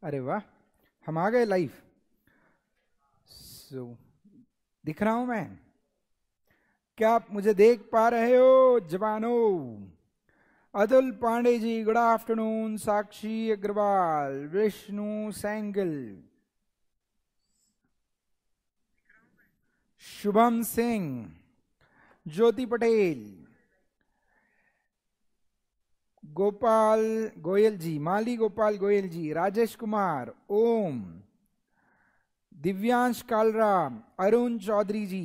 अरे वाह हम आ गए लाइव सो so, दिख रहा हूं मैं क्या आप मुझे देख पा रहे हो जवानो अतुल पांडे जी गुड आफ्टरनून साक्षी अग्रवाल विष्णु सैंगल शुभम सिंह ज्योति पटेल गोपाल गोयल जी माली गोपाल गोयल जी राजेश कुमार ओम दिव्यांश कालराम अरुण चौधरी जी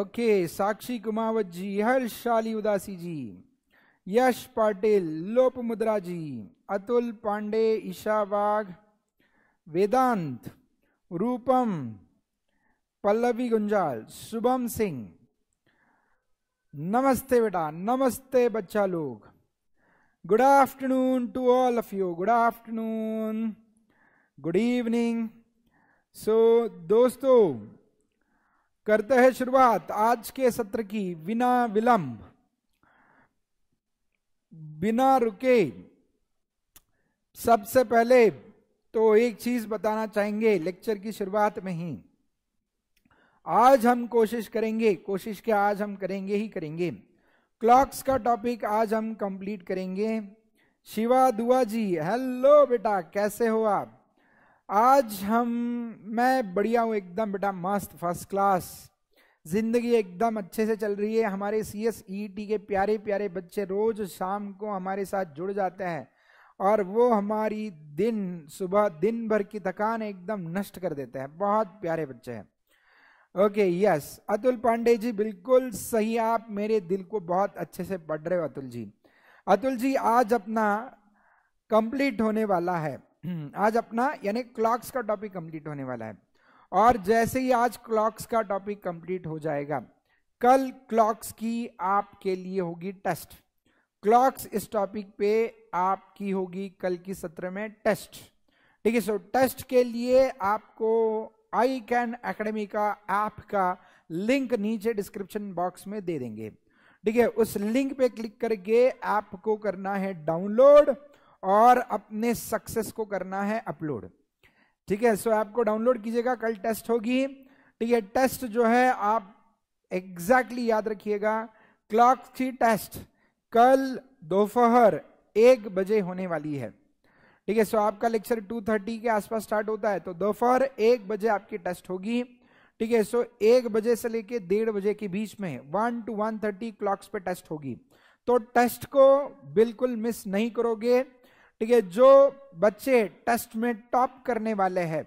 ओके साक्षी कुमावत जी हर्षाली उदासी जी यश पाटिल लोप मुद्रा जी अतुल पांडे ईशा वाघ वेदांत रूपम पल्लवी गुंजाल शुभम सिंह नमस्ते बेटा नमस्ते बच्चा लोग good afternoon to all of you good afternoon good evening so दोस्तों करते हैं शुरुआत आज के सत्र की बिना विलंब बिना रुके सबसे पहले तो एक चीज बताना चाहेंगे लेक्चर की शुरुआत में ही आज हम कोशिश करेंगे कोशिश के आज हम करेंगे ही करेंगे क्लॉक्स का टॉपिक आज हम कंप्लीट करेंगे शिवा दुआ जी हेलो बेटा कैसे हो आप आज हम मैं बढ़िया हूँ एकदम बेटा मस्त फर्स्ट क्लास ज़िंदगी एकदम अच्छे से चल रही है हमारे सी एस ई टी के प्यारे प्यारे बच्चे रोज़ शाम को हमारे साथ जुड़ जाते हैं और वो हमारी दिन सुबह दिन भर की थकान एकदम नष्ट कर देते हैं बहुत प्यारे बच्चे हैं ओके यस अतुल पांडे जी बिल्कुल सही आप मेरे दिल को बहुत अच्छे से पढ़ रहे हो अतुल जी अतुल जी आज अपना कंप्लीट होने वाला है आज अपना यानी क्लॉक्स का टॉपिक कंप्लीट होने वाला है और जैसे ही आज क्लॉक्स का टॉपिक कंप्लीट हो जाएगा कल क्लॉक्स की आपके लिए होगी टेस्ट क्लॉक्स इस टॉपिक पे आपकी होगी कल की सत्र में टेस्ट ठीक है सो टेस्ट के लिए आपको आई कैन अकेडमी का ऐप का लिंक नीचे डिस्क्रिप्शन बॉक्स में दे देंगे ठीक है उस लिंक पे क्लिक करके ऐप को करना है डाउनलोड और अपने सक्सेस को करना है अपलोड ठीक है सो ऐप को डाउनलोड कीजिएगा कल टेस्ट होगी ठीक है टेस्ट जो है आप एग्जैक्टली exactly याद रखिएगा क्लॉक थी टेस्ट कल दोपहर एक बजे होने वाली है ठीक है सो आपका लेक्चर 2:30 के आसपास स्टार्ट होता है तो दोपहर एक बजे आपकी टेस्ट होगी ठीक है सो एक बजे से लेके डेढ़ बजे के बीच में one two one thirty clocks पे टेस्ट होगी तो टेस्ट को बिल्कुल मिस नहीं करोगे ठीक है जो बच्चे टेस्ट में टॉप करने वाले हैं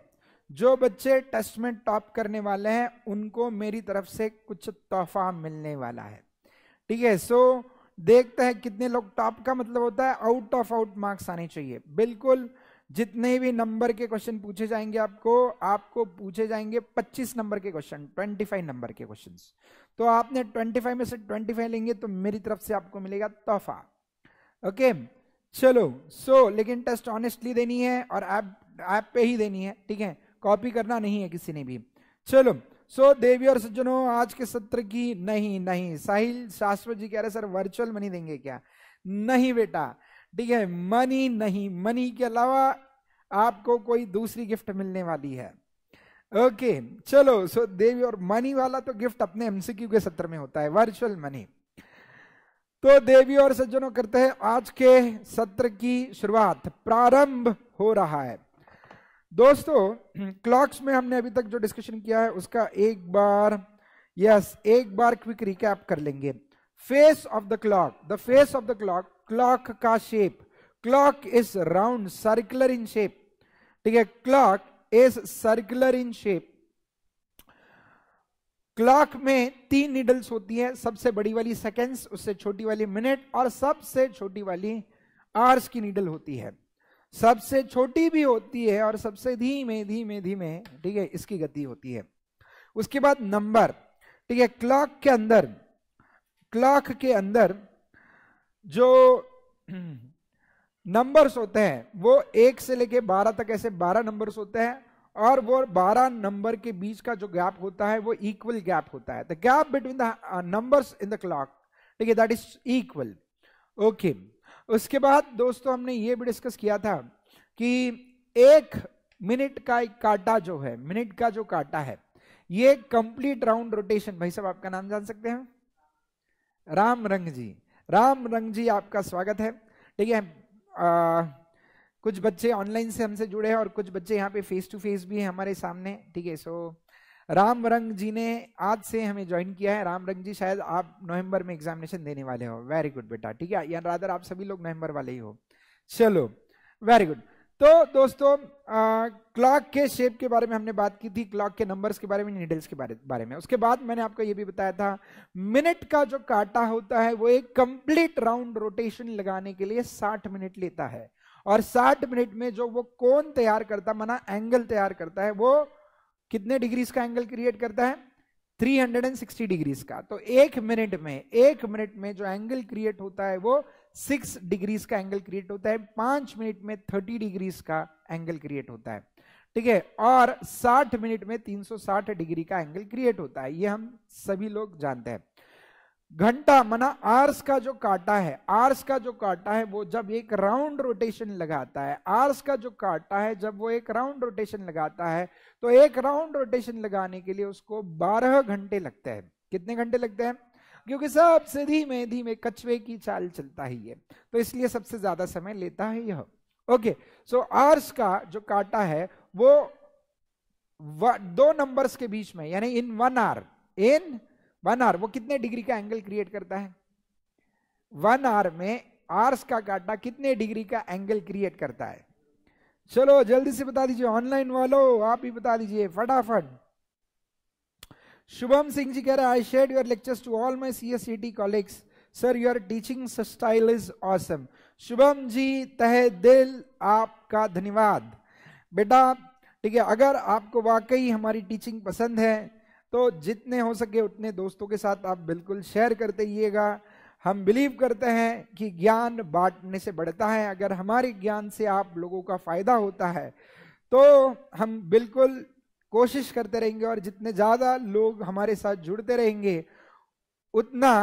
जो बच्चे टेस्ट में टॉप करने वाले हैं उनको मेरी तरफ से कुछ तोहफा मिलने वाला है ठीक है सो देखते हैं कितने लोग टॉप का मतलब होता है आउट ऑफ आउट मार्क्स आने चाहिए बिल्कुल जितने भी नंबर के क्वेश्चन पूछे जाएंगे आपको आपको पूछे जाएंगे 25 नंबर के क्वेश्चन 25 नंबर के क्वेश्चन तो आपने 25 में से 25 लेंगे तो मेरी तरफ से आपको मिलेगा तोहफा ओके चलो सो so, लेकिन टेस्ट ऑनेस्टली देनी है और ऐप ऐप पे ही देनी है ठीक है कॉपी करना नहीं है किसी ने भी चलो सो so, देवी और सज्जनों आज के सत्र की नहीं नहीं साहिल शास्त्र जी कह रहे सर वर्चुअल मनी देंगे क्या नहीं बेटा ठीक है मनी नहीं मनी के अलावा आपको कोई दूसरी गिफ्ट मिलने वाली है ओके okay, चलो सो so देवी और मनी वाला तो गिफ्ट अपने एमसीक्यू के सत्र में होता है वर्चुअल मनी तो देवी और सज्जनों करते हैं आज के सत्र की शुरुआत प्रारंभ हो रहा है दोस्तों क्लॉक्स हम्म। में हमने अभी तक जो डिस्कशन किया है उसका एक बार यस yes, एक बार क्विक रिकैप कर लेंगे face of the clock the face of the clock clock का shape clock is round circular in shape ठीक है clock is circular in shape clock में तीन नीडल्स होती है सबसे बड़ी वाली सेकेंड्स उससे छोटी वाली मिनट और सबसे छोटी वाली आर्स की नीडल होती है सबसे छोटी भी होती है और सबसे धीमे धीमे धीमे ठीक है इसकी गति होती है उसके बाद नंबर ठीक है क्लॉक के अंदर क्लॉक के अंदर जो नंबर्स होते हैं वो एक से लेके बारह तक ऐसे बारह नंबर्स होते हैं और वो बारह नंबर के बीच का जो गैप होता है वो इक्वल गैप होता है the gap between the numbers in the clock ठीक है दैट इज इक्वल ओके उसके बाद दोस्तों हमने ये भी डिस्कस किया था कि एक मिनट का एक काटा जो है मिनट का जो काटा है ये कंप्लीट राउंड रोटेशन भाई साहब आपका नाम जान सकते हैं राम रंग जी राम रंग जी आपका स्वागत है ठीक है कुछ बच्चे ऑनलाइन से हमसे जुड़े हैं और कुछ बच्चे यहाँ पे फेस टू फेस भी हैं हमारे सामने ठीक है सो राम रंग जी ने आज से हमें ज्वाइन किया है राम रंग जी शायद आप नवंबर में एग्जामिनेशन देने वाले हो वेरी गुड बेटा ठीक है यान रादर आप सभी लोग नवंबर वाले ही हो चलो वेरी गुड तो दोस्तों क्लॉक के शेप के बारे में हमने बात की थी क्लॉक के नंबर्स के बारे में निडल्स के बारे, बारे में उसके बाद मैंने आपको ये भी बताया था मिनट का जो काटा होता है वो एक कंप्लीट राउंड रोटेशन लगाने के लिए 60 मिनट लेता है और 60 मिनट में जो वो कौन तैयार करता मना एंगल तैयार करता है वो कितने डिग्रीज का एंगल क्रिएट करता है 360 डिग्रीज का तो एक मिनट में एक मिनट में जो एंगल क्रिएट होता है वो सिक्स डिग्रीज का एंगल क्रिएट होता है पांच मिनट में थर्टी डिग्रीज का एंगल क्रिएट होता है ठीक है और 60 मिनट में 360 डिग्री का एंगल क्रिएट होता है ये हम सभी लोग जानते हैं घंटा मना आर्स का जो काटा है आर्स का जो काटा है वो जब एक राउंड रोटेशन लगाता है आर्स का जो काटा है जब वो एक राउंड रोटेशन लगाता है तो एक राउंड रोटेशन लगाने के लिए उसको 12 घंटे लगते हैं कितने घंटे लगते हैं क्योंकि सबसे धीमे धीमे कछुए की चाल चलता ही है तो इसलिए सबसे ज्यादा समय लेता है यह ओके सो आर्स का जो काटा है वो दो नंबर्स के बीच में यानी in one hour in one hour वो कितने डिग्री का एंगल क्रिएट करता है वन आर में आर्स का काटा कितने डिग्री का एंगल क्रिएट करता है चलो जल्दी से बता दीजिए ऑनलाइन वालों आप ही बता दीजिए फटाफट शुभम सिंह जी कह रहे I shared your lectures to all my C S colleagues sir your teaching style is awesome Shubham ji तहे दिल आपका धन्यवाद बेटा ठीक है अगर आपको वाकई हमारी टीचिंग पसंद है तो जितने हो सके उतने दोस्तों के साथ आप बिल्कुल शेयर करते रहिएगा हम बिलीव करते हैं कि ज्ञान बांटने से बढ़ता है अगर हमारे ज्ञान से आप लोगों का फायदा होता है तो हम बिल्कुल कोशिश करते रहेंगे और जितने ज्यादा लोग हमारे साथ जुड़ते रहेंगे उतना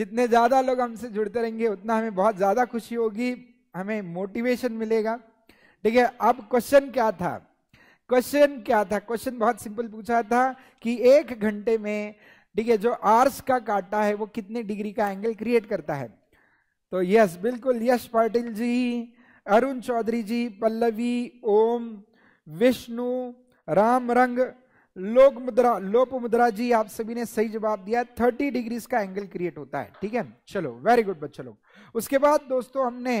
जितने ज्यादा लोग हमसे जुड़ते रहेंगे उतना हमें बहुत ज्यादा खुशी होगी हमें मोटिवेशन मिलेगा ठीक है अब क्वेश्चन क्या था क्वेश्चन क्या था क्वेश्चन बहुत सिंपल पूछा था कि एक घंटे में ठीक है जो आर्स का काटा है वो कितने डिग्री का एंगल क्रिएट करता है तो यस बिल्कुल यश पाटिल जी अरुण चौधरी जी पल्लवी ओम विष्णु राम रंग लोक मुद्रा लोप मुद्रा जी आप सभी ने सही जवाब दिया थर्टी डिग्रीज का एंगल क्रिएट होता है ठीक है चलो वेरी गुड बच्चों लोग उसके बाद दोस्तों हमने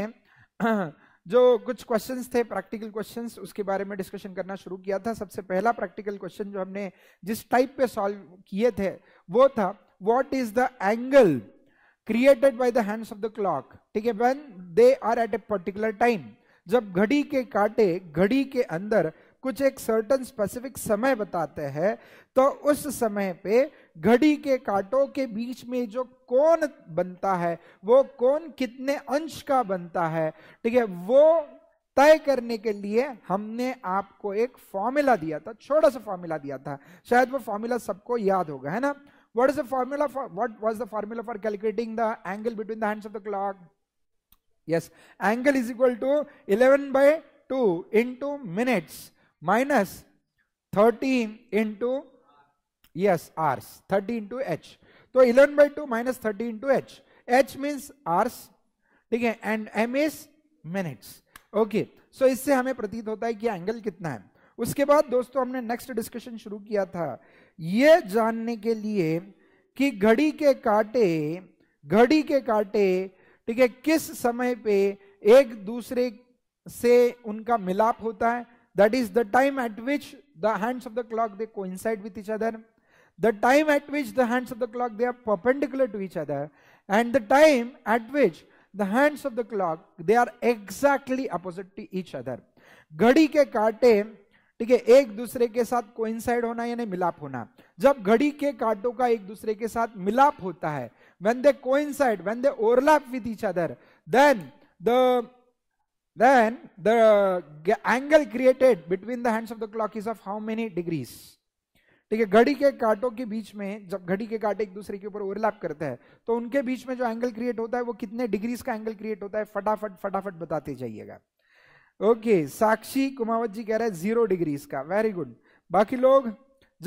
जो कुछ क्वेश्चंस थे प्रैक्टिकल क्वेश्चंस उसके बारे में डिस्कशन करना शुरू किया था सबसे पहला प्रैक्टिकल क्वेश्चन जो हमने जिस टाइप पे सॉल्व किए थे वो था what is the angle created by the hands of the clock ठीक है when they are at a particular time जब घड़ी के कांटे घड़ी के अंदर कुछ एक सर्टन स्पेसिफिक समय बताते हैं तो उस समय पे घड़ी के कांटों के बीच में जो कौन बनता है वो कौन कितने अंश का बनता है ठीक है वो तय करने के लिए हमने आपको एक फॉर्मूला दिया था छोटा सा फॉर्मूला दिया था शायद वो फॉर्मूला सबको याद होगा है ना what is the formula for what was the formula for calculating the angle between the hands of the clock yes angle is equal to 11 by 2 into minutes minus thirteen into yes hours 30 into h so तो 11 by 2 minus 30 into h h means hours ठीक है and m is minutes okay so इससे हमें प्रतीत होता है कि angle कितना है उसके बाद दोस्तों हमने नेक्स्ट डिस्कशन शुरू किया था ये जानने के लिए कि घड़ी के कांटे घड़ी के कांटे ठीक है किस समय पे एक दूसरे से उनका मिलाप होता है that is the time at which the hands of the clock they coincide with each other the time at which the hands of the clock they are perpendicular to each other and the time at which the hands of the clock they are exactly opposite to each other घड़ी के कांटे ठीक है एक दूसरे के साथ coincide होना यानी मिलाप होना जब घड़ी के कांटों का एक दूसरे के साथ मिलाप होता है when they coincide when they overlap with each other then the then the angle created between the hands of the clock is of how many degrees ठीक है घड़ी के कांटों के बीच में जब घड़ी के कांटे एक दूसरे के ऊपर ओवरलैप करते हैं तो उनके बीच में जो एंगल क्रिएट होता है वो कितने डिग्रीज का एंगल क्रिएट होता है फटाफट फटाफट बताते जाइएगा ओके साक्षी कुमावत जी कह रहे हैं जीरो डिग्रीज का वेरी गुड बाकी लोग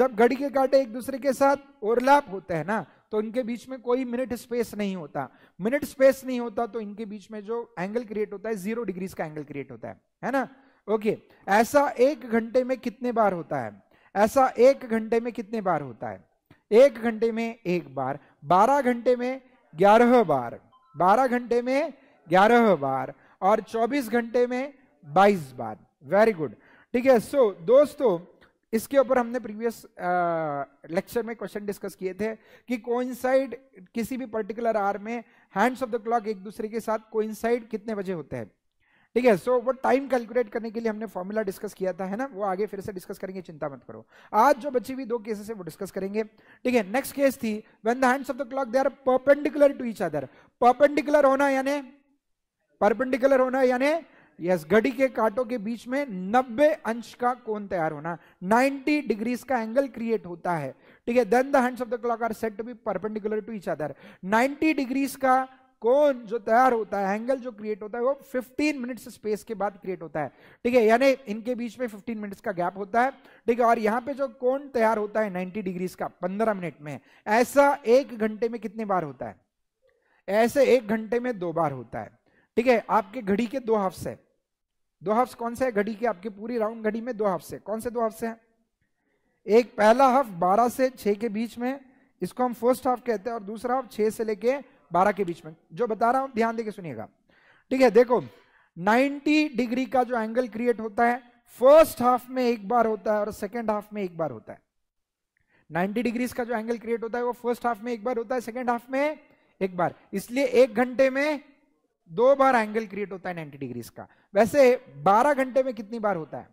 जब घड़ी के कांटे एक दूसरे के साथ ओवरलैप होते हैं ना तो इनके बीच में कोई मिनट स्पेस नहीं होता मिनट स्पेस नहीं होता तो इनके बीच में जो एंगल क्रिएट होता है जीरो डिग्रीज का एंगल क्रिएट होता है है ना ओके ऐसा एक घंटे में कितने बार होता है ऐसा एक घंटे में कितने बार होता है एक घंटे में एक बार बारह घंटे में ग्यारह बार बारह घंटे में ग्यारह बार और चौबीस घंटे में बाईस बार वेरी गुड ठीक है सो दोस्तों इसके ऊपर हमने प्रीवियस लेक्चर में क्वेश्चन डिस्कस किए थे कि कोइंसाइड किसी भी पर्टिकुलर आर में हैंड्स ऑफ द क्लॉक एक दूसरे के साथ कोइंसाइड कितने बजे होते हैं ठीक है सो वो टाइम कैलकुलेट करने के लिए हमने फॉर्मूला डिस्कस किया था है ना वो आगे फिर से डिस्कस करेंगे चिंता मत करो आज जो बची हुई दो केसेस है वो डिस्कस करेंगे ठीक है नेक्स्ट केस थी when the hands of the clock they are perpendicular to each other perpendicular होना यानी परपेंडिकुलर होना यानी यस घड़ी के कांटों के बीच में नब्बे अंश का कोण तैयार होना 90 डिग्रीज का एंगल क्रिएट होता है ठीक है then the hands of the clock are set to be perpendicular to each other 90 degrees का कौन जो तैयार होता है एंगल जो क्रिएट होता है वो 15 मिनट्स स्पेस के बाद क्रिएट होता है ठीक है यानी इनके बीच में 15 मिनट्स का गैप होता है ठीक है और यहाँ पे जो कौन तैयार होता है 90 डिग्रीज का 15 मिनट में ऐसा एक घंटे में कितने बार होता है ऐसे एक घंटे में दो बार होता है ठीक है आपके घड़ी के दो हाफ्स है दो हाफ्स कौन से है घड़ी के आपके पूरी राउंड घड़ी में दो हाफ्स है कौन से दो हाफ्स है एक पहला हफ बारह से छह के बीच में इसको हम फर्स्ट हाफ कहते हैं और दूसरा हाफ छह से लेके बारह के बीच में जो बता रहा हूं ध्यान देके सुनिएगा ठीक है देखो 90 डिग्री का जो एंगल क्रिएट होता है फर्स्ट हाफ में एक बार होता है और सेकेंड हाफ में एक बार होता है 90 डिग्रीज का जो एंगल क्रिएट होता है वो फर्स्ट हाफ में एक बार होता है सेकेंड हाफ में एक बार इसलिए एक घंटे में दो बार एंगल क्रिएट होता है 90 डिग्रीज का वैसे 12 घंटे में कितनी बार होता है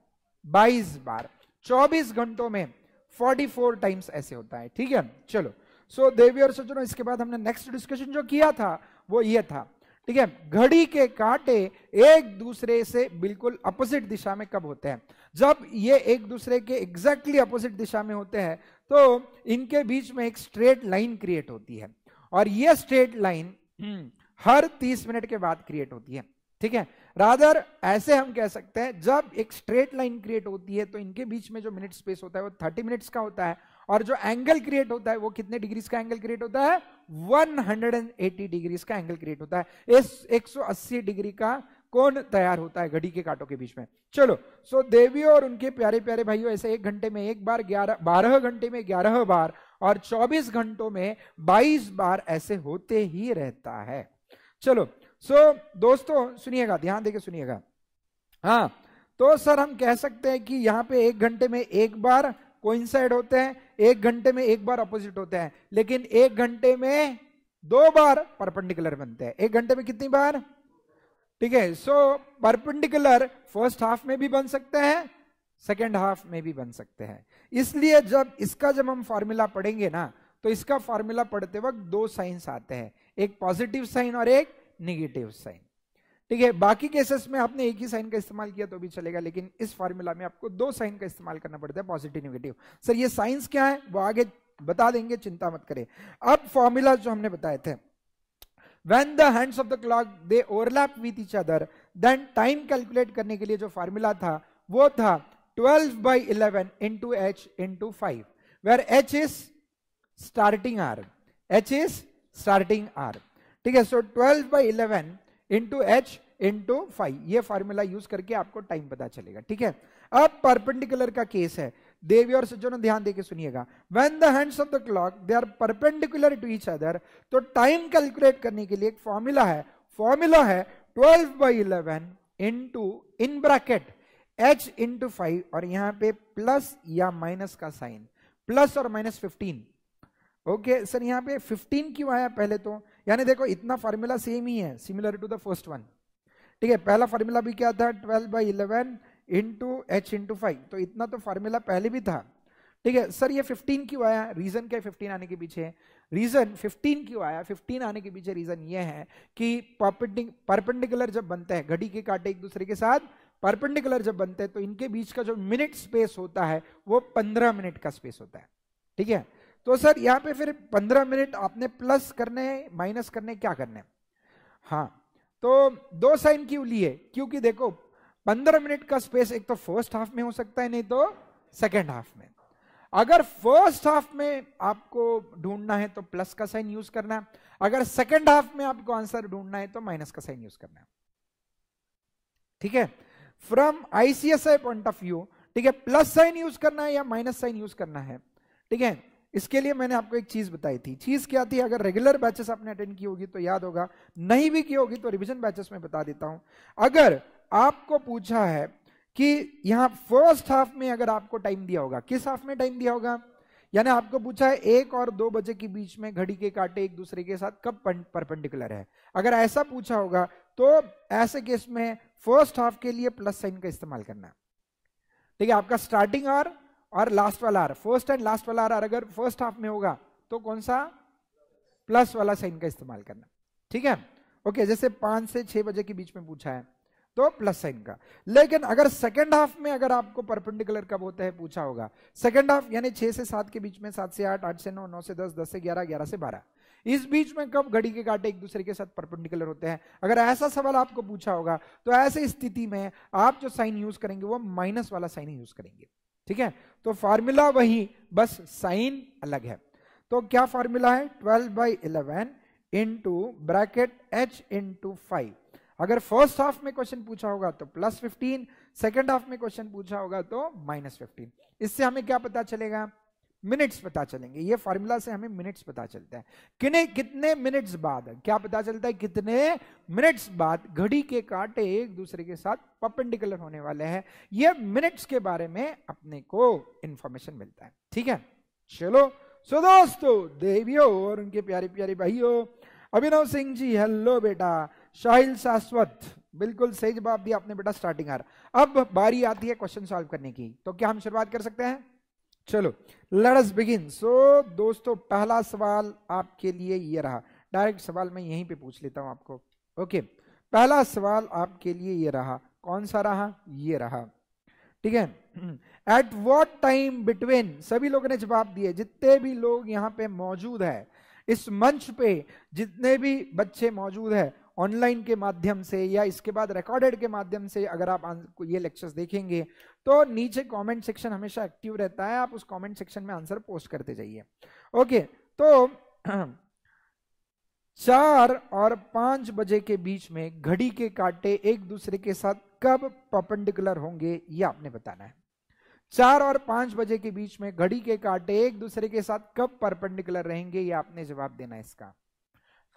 22 बार 24 घंटों में 44 टाइम्स ऐसे होता है ठीक है चलो सो so, देवी और सज्जनों इसके बाद हमने नेक्स्ट डिस्कशन जो किया था वो ये था ठीक है घड़ी के कांटे एक दूसरे से बिल्कुल अपोजिट दिशा में कब होते हैं जब ये एक दूसरे के एग्जैक्टली अपोजिट दिशा में होते हैं तो इनके बीच में एक स्ट्रेट लाइन क्रिएट होती है और ये स्ट्रेट लाइन हर तीस मिनट के बाद क्रिएट होती है ठीक है राधर ऐसे हम कह सकते हैं जब एक स्ट्रेट लाइन क्रिएट होती है तो इनके बीच में जो मिनट स्पेस होता है वो थर्टी मिनट्स का होता है और जो एंगल क्रिएट होता है वो कितने डिग्रीज का एंगल क्रिएट होता है 180 डिग्रीज का एंगल क्रिएट होता है इस 180 डिग्री का कौन तैयार होता है घड़ी के कांटों के बीच में चलो सो देवी और उनके प्यारे प्यारे भाइयों ऐसे एक घंटे में एक बार ग्यारह बारह घंटे में ग्यारह बार और चौबीस घंटों में बाईस बार ऐसे होते ही रहता है चलो सो so, दोस्तों सुनिएगा ध्यान देके सुनिएगा हाँ तो सर हम कह सकते हैं कि यहाँ पे एक घंटे में एक बार कोइंसाइड होते हैं एक घंटे में एक बार अपोजिट होते हैं लेकिन एक घंटे में दो बार परपेंडिकुलर बनते हैं एक घंटे में कितनी बार ठीक है सो परपेंडिकुलर फर्स्ट हाफ में भी बन सकते हैं सेकेंड हाफ में भी बन सकते हैं इसलिए जब इसका जब हम फॉर्मूला पढ़ेंगे ना तो इसका फॉर्मूला पढ़ते वक्त दो साइंस आते हैं एक पॉजिटिव साइन और एक निगेटिव साइन ठीक है बाकी केसेस में आपने एक ही साइन का इस्तेमाल किया तो भी चलेगा लेकिन इस फॉर्मूला में आपको दो साइन का इस्तेमाल करना पड़ता है पॉजिटिव निगेटिव सर ये साइंस क्या है वो आगे बता देंगे चिंता मत करें अब फॉर्मूला जो हमने बताए थे when the hands of the clock they overlap with each other then time calculate करने के लिए जो फार्मूला था वो था 12 by 11 into h into 5 where h is starting hour h is starting hour ठीक है so 12 by eleven into H into five ये फार्मूला यूज करके आपको टाइम पता चलेगा ठीक है अब परपेंडिकुलर का केस है देवी और सज्जन ध्यान देके सुनिएगा when the hands of the clock they are perpendicular to each other तो टाइम कैलकुलेट करने के लिए एक फॉर्मूला है फॉर्मूला है 12 by eleven into in bracket h into five और यहां पे प्लस या माइनस का साइन प्लस और माइनस फिफ्टीन ओके सर यहां पे फिफ्टीन क्यों आया पहले तो यानी देखो इतना फॉर्मूला सेम ही है similar to the first one ठीक है पहला फॉर्मूला भी क्या था twelve by eleven into H into five तो इतना तो फॉर्मूला पहले भी था ठीक है सर ये 15 क्यों आया रीजन क्या है 15 आने के पीछे रीजन 15 क्यों आया 15 आने के पीछे रीजन ये है कि परपेंडिकुलर जब बनते हैं घड़ी के कांटे एक दूसरे के साथ परपेंडिकुलर जब बनते हैं तो इनके बीच का जो मिनट स्पेस होता है वो पंद्रह मिनट का स्पेस होता है ठीक है तो सर यहां पे फिर पंद्रह मिनट आपने प्लस करने माइनस करने क्या करने हाँ तो दो साइन क्यों लिए क्योंकि देखो पंद्रह मिनट का स्पेस एक तो फर्स्ट हाफ में हो सकता है नहीं तो सेकेंड हाफ में अगर फर्स्ट हाफ में आपको ढूंढना है तो प्लस का साइन यूज करना है अगर सेकेंड हाफ में आपको आंसर ढूंढना है तो माइनस का साइन यूज करना है ठीक है from ICSI point of view ठीक है प्लस साइन यूज करना है या माइनस साइन यूज करना है ठीक है इसके लिए मैंने आपको एक चीज बताई थी चीज क्या थी अगर रेगुलर बैचेस आपने अटेंड की होगी तो याद होगा नहीं भी की होगी तो रिविजन बैचेस में बता देता हूं अगर आपको पूछा है कि यहां फर्स्ट हाफ में अगर आपको टाइम दिया होगा किस हाफ में टाइम दिया होगा यानी आपको पूछा है एक और दो बजे के बीच में घड़ी के कांटे एक दूसरे के साथ कब परपेंडिकुलर है अगर ऐसा पूछा होगा तो ऐसे केस में फर्स्ट हाफ के लिए प्लस साइन का इस्तेमाल करना ठीक है आपका स्टार्टिंग आर और लास्ट वाला आर फर्स्ट एंड लास्ट वाला आर अगर फर्स्ट हाफ में होगा तो कौन सा प्लस वाला साइन का इस्तेमाल करना ठीक है ओके जैसे पांच से छह बजे के बीच में पूछा है तो प्लस साइन का लेकिन अगर सेकंड हाफ में अगर आपको परपेंडिकुलर कब होता है पूछा होगा सेकंड हाफ यानी छह से सात के बीच में सात से आठ आठ से नौ नौ से दस दस से ग्यारह ग्यारह से बारह इस बीच में कब घड़ी के कांटे एक दूसरे के साथ परपेंडिकुलर होते हैं अगर ऐसा सवाल आपको पूछा होगा तो ऐसी स्थिति में आप जो साइन यूज करेंगे वो माइनस वाला साइन यूज करेंगे ठीक है तो फार्मूला वही बस साइन अलग है तो क्या फार्मूला है 12 by eleven into bracket h into five अगर फर्स्ट हाफ में क्वेश्चन पूछा होगा तो प्लस फिफ्टीन सेकेंड हाफ में क्वेश्चन पूछा होगा तो माइनस फिफ्टीन इससे हमें क्या पता चलेगा मिनट्स पता चलेंगे ये फॉर्मूला से हमें मिनट्स पता चलता है किने कितने मिनट्स बाद क्या पता चलता है कितने मिनट्स बाद घड़ी के कांटे एक दूसरे के साथ पपेंडिकुलर होने वाले हैं ये मिनट्स के बारे में अपने को इंफॉर्मेशन मिलता है ठीक है चलो सो दोस्तों देवियों और उनके प्यारे प्यारे भाइयों अभिनव सिंह जी हेलो बेटा शाहिल शाश्वत बिल्कुल सही जवाब दिया आपने बेटा स्टार्टिंग आर अब बारी आती है क्वेश्चन सॉल्व करने की तो क्या हम शुरुआत कर सकते हैं चलो लड़स बिगिन सो दोस्तों पहला सवाल आपके लिए ये रहा डायरेक्ट सवाल मैं यहीं पे पूछ लेता हूं आपको ओके पहला सवाल आपके लिए ये रहा कौन सा रहा ये रहा ठीक है एट वॉट टाइम बिटवीन सभी लोगों ने जवाब दिए जितने भी लोग यहाँ पे मौजूद है इस मंच पे जितने भी बच्चे मौजूद है ऑनलाइन के माध्यम से या इसके बाद रिकॉर्डेड के माध्यम से अगर आप ये लेक्चर्स देखेंगे तो नीचे कमेंट सेक्शन हमेशा एक्टिव रहता है आप उस कमेंट सेक्शन में आंसर पोस्ट करते जाइए ओके तो चार और पांच बजे के बीच में घड़ी के कांटे एक दूसरे के साथ कब परपेंडिकुलर होंगे ये आपने बताना है चार और पांच बजे के बीच में घड़ी के कांटे एक दूसरे के साथ कब परपेंडिकुलर रहेंगे ये आपने जवाब देना है इसका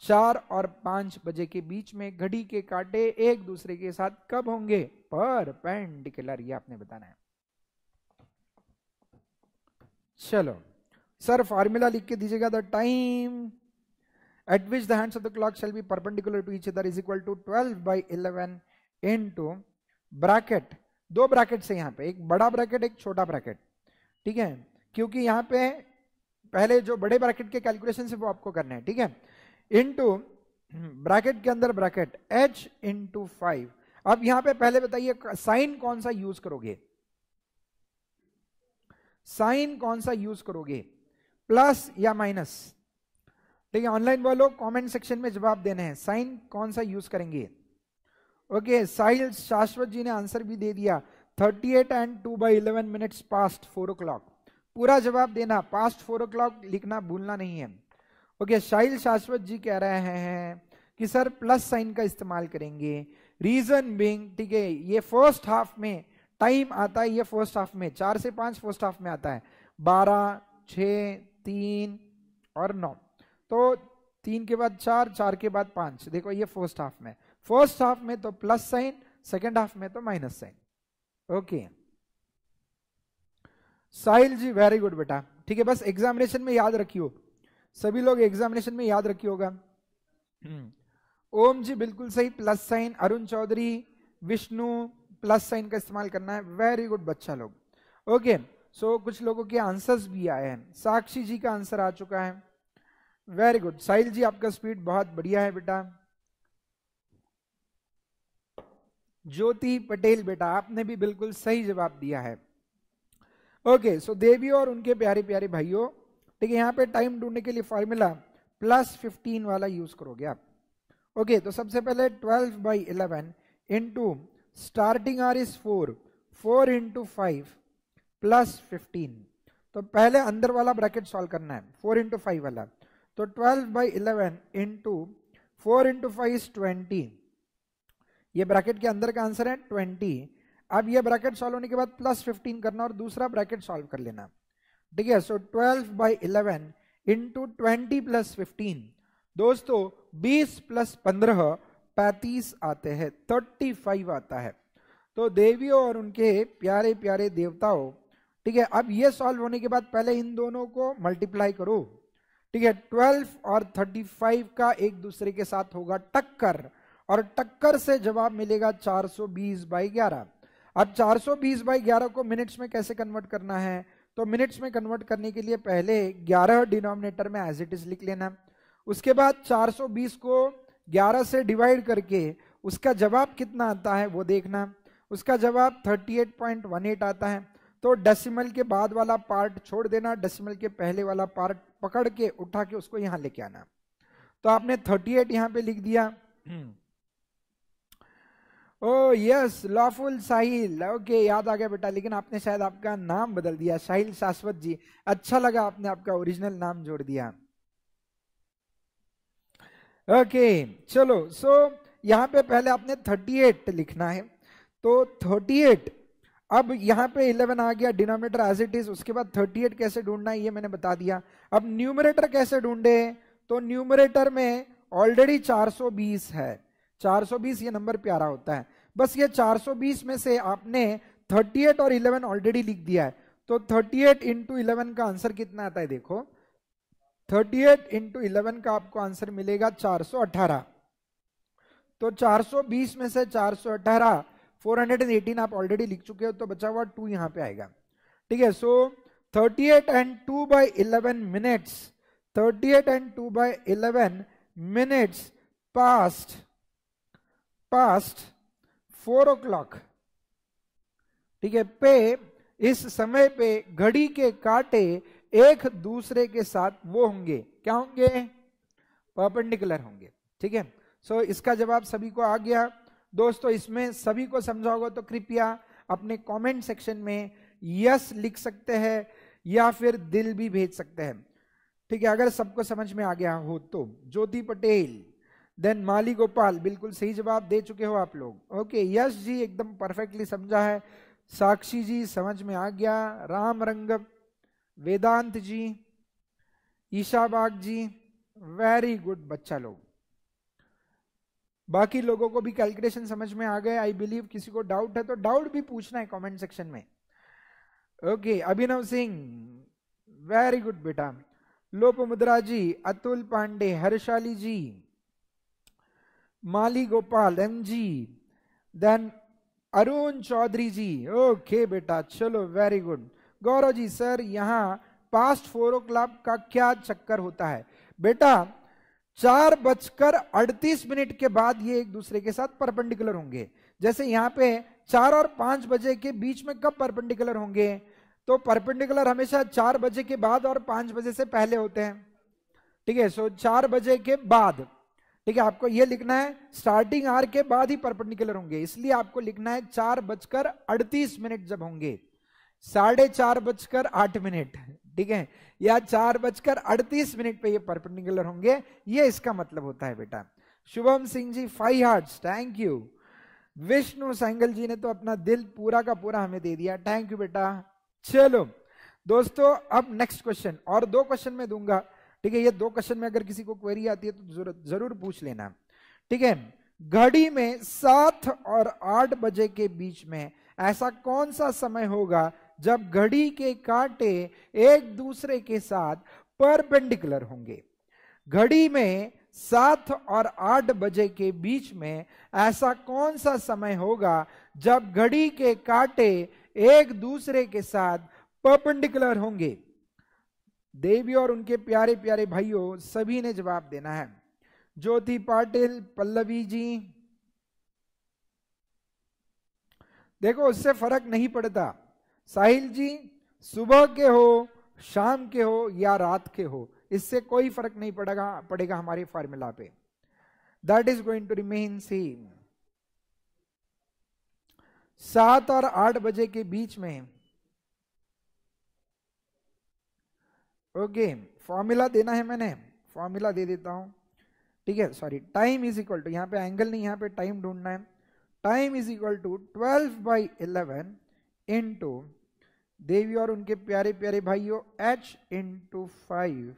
चार और पांच बजे के बीच में घड़ी के कांटे एक दूसरे के साथ कब होंगे पर पेंडिकुलर ये आपने बताना है चलो सर फॉर्मूला लिख के दीजिएगा the time which the hands of the clock shall be perpendicular to each each is equal to twelve by eleven into bracket दो ब्रैकेट से यहां पे एक बड़ा ब्रैकेट एक छोटा ब्रैकेट ठीक है क्योंकि यहां पे पहले जो बड़े ब्रैकेट के कैलकुलेशन से वो आपको करना है ठीक है इंटू ब्रैकेट के अंदर ब्रैकेट एच इंटू फाइव अब यहां पे पहले बताइए साइन कौन सा यूज करोगे साइन कौन सा यूज करोगे प्लस या माइनस ठीक है ऑनलाइन वालों कमेंट सेक्शन में जवाब देने हैं साइन कौन सा यूज करेंगे ओके साहिल शाश्वत जी ने आंसर भी दे दिया 38 and two by eleven minutes past four ओ पूरा जवाब देना पास्ट फोर ओ लिखना भूलना नहीं है ओके शाइल शाश्वत जी कह रहे हैं कि सर प्लस साइन का इस्तेमाल करेंगे रीजन बिंग ठीक है ये फर्स्ट हाफ में टाइम आता है ये फर्स्ट हाफ में चार से पांच फर्स्ट हाफ में आता है बारह छ तीन और नौ तो तीन के बाद चार चार के बाद पांच देखो ये फर्स्ट हाफ में फर्स्ट हाफ में तो प्लस साइन सेकेंड हाफ में तो minus sign okay Sahil ji very good बेटा ठीक है बस एग्जामिनेशन में याद रखियो सभी लोग एग्जामिनेशन में याद रखी होगा हम्म। ओम जी बिल्कुल सही plus sign Arun Chaudhary Vishnu plus sign का इस्तेमाल करना है वेरी गुड बच्चा लोग ओके सो कुछ लोगों के आंसर्स भी आए हैं साक्षी जी का आंसर आ चुका है वेरी गुड साहिल जी आपका स्पीड बहुत बढ़िया है बेटा ज्योति पटेल बेटा आपने भी बिल्कुल सही जवाब दिया है ओके सो देवी और उनके प्यारे प्यारे भाइयों ठीक है यहाँ पे टाइम ढूंढने के लिए फॉर्मूला प्लस फिफ्टीन वाला यूज करोगे आप ओके तो सबसे पहले twelve by eleven into starting hour is four four into five plus fifteen तो पहले अंदर वाला ब्रैकेट सॉल्व करना है फोर इंटू फाइव वाला तो twelve by eleven into four into five is twenty ये ब्रैकेट के अंदर का आंसर है ट्वेंटी अब ये ब्रैकेट सॉल्व होने के बाद प्लस फिफ्टीन करना और दूसरा ब्रैकेट सॉल्व कर लेना ठीक है so twelve by eleven into twenty plus fifteen दोस्तों बीस प्लस पंद्रह पैतीस आते हैं थर्टी फाइव आता है तो देवियों और उनके प्यारे प्यारे देवताओं ठीक है अब ये सॉल्व होने के बाद पहले इन दोनों को मल्टीप्लाई करो ठीक है ट्वेल्व और थर्टी फाइव का एक दूसरे के साथ होगा टक्कर और टक्कर से जवाब मिलेगा चार सौ बीस बाई ग्यारह अब चार सौ बीस बाई ग्यारह को मिनट्स में कैसे कन्वर्ट करना है तो मिनट्स में कन्वर्ट करने के लिए पहले 11 डिनोमिनेटर में एज इट इज लिख लेना उसके बाद 420 को 11 से डिवाइड करके उसका जवाब कितना आता है वो देखना उसका जवाब 38.18 आता है तो डेसिमल के बाद वाला पार्ट छोड़ देना डेसिमल के पहले वाला पार्ट पकड़ के उठा के उसको यहाँ लेके आना तो आपने 38 एट यहाँ पे लिख दिया हम्म। ओ यस लॉफुल साहिल ओके याद आ गया बेटा लेकिन आपने शायद आपका नाम बदल दिया साहिल शाश्वत जी अच्छा लगा आपने आपका ओरिजिनल नाम जोड़ दिया ओके चलो सो यहाँ पे पहले आपने 38 लिखना है तो 38 अब यहाँ पे 11 आ गया डिनोमीटर एज इट इज उसके बाद 38 कैसे ढूंढना है ये मैंने बता दिया अब न्यूमरेटर कैसे ढूंढे तो न्यूमरेटर में ऑलरेडी 420 है 420 ये नंबर प्यारा होता है बस ये 420 में से आपने 38 और 11 ऑलरेडी लिख दिया है तो 38 एट इंटू का आंसर कितना आता है देखो 38 एट इंटू का आपको आंसर मिलेगा 418 तो 420 में से 418 418 आप ऑलरेडी लिख चुके हो तो बचा हुआ टू यहां पे आएगा ठीक है so 38 eight and two by eleven minutes 38 and two by eleven minutes past past four o'clock ठीक है पे इस समय पे घड़ी के कांटे एक दूसरे के साथ वो होंगे क्या होंगे परपेंडिकुलर होंगे ठीक है सो so, इसका जवाब सभी को आ गया दोस्तों इसमें सभी को समझा होगा तो कृपया अपने कमेंट सेक्शन में यस लिख सकते हैं या फिर दिल भी भेज सकते हैं ठीक है अगर सबको समझ में आ गया हो तो ज्योति पटेल देन माली गोपाल बिल्कुल सही जवाब दे चुके हो आप लोग ओके यश जी एकदम परफेक्टली समझा है साक्षी जी समझ में आ गया राम रंगम वेदांत जी ईशाबाग जी वेरी गुड बच्चा लोग बाकी लोगों को भी कैलकुलेशन समझ में आ गए आई बिलीव किसी को डाउट है तो डाउट भी पूछना है कमेंट सेक्शन में okay Abhinav Singh very good बेटा Lopamudra ji Atul Pandey Harshali ji Gopal M ji then Arun Chaudhary ji okay बेटा चलो very good Gaurav ji sir यहाँ पास्ट फोर ओ क्लॉक का क्या चक्कर होता है बेटा चार बजकर अड़तीस मिनट के बाद ये एक दूसरे के साथ परपेंडिकुलर होंगे जैसे यहाँ पे चार और पांच बजे के बीच में कब परपेंडिकुलर होंगे तो परपेंडिकुलर हमेशा चार बजे के बाद और पांच बजे से पहले होते हैं ठीक है सो चार बजे के बाद ठीक है आपको यह लिखना है स्टार्टिंग आर के बाद ही परपेंडिकुलर होंगे इसलिए आपको लिखना है चार बजकर अड़तीस मिनट जब होंगे साढ़े चार बजकर आठ मिनट ठीक है या चार बजकर अड़तीस मिनट पे ये परपेंडिकुलर होंगे ये इसका मतलब होता है बेटा Shubham Singh ji five hearts thank you Vishnu Singhal ji ने तो अपना दिल पूरा का पूरा हमें दे दिया थैंक यू बेटा चलो दोस्तों अब नेक्स्ट क्वेश्चन और दो क्वेश्चन में दूंगा ठीक है ये दो क्वेश्चन में अगर किसी को क्वेरी आती है तो जरूर जरूर पूछ लेना ठीक है घड़ी में सात और आठ बजे के बीच में ऐसा कौन सा समय होगा जब घड़ी के कांटे एक दूसरे के साथ परपेंडिकुलर होंगे घड़ी में सात और आठ बजे के बीच में ऐसा कौन सा समय होगा जब घड़ी के कांटे एक दूसरे के साथ परपेंडिकुलर होंगे देवी और उनके प्यारे प्यारे भाइयों सभी ने जवाब देना है ज्योति पाटिल पल्लवी जी देखो उससे फर्क नहीं पड़ता साहिल जी सुबह के हो शाम के हो या रात के हो इससे कोई फर्क नहीं पड़ेगा पड़ेगा हमारे फॉर्मूला पे that is going to remain same सात और आठ बजे के बीच में ओके फॉर्मूला देना है मैंने फॉर्मूला दे देता हूँ ठीक है sorry time is equal to यहाँ पे एंगल नहीं यहाँ पे टाइम ढूंढना है time is equal to twelve by eleven into देवी और उनके प्यारे प्यारे भाइयों एच इन टू फाइव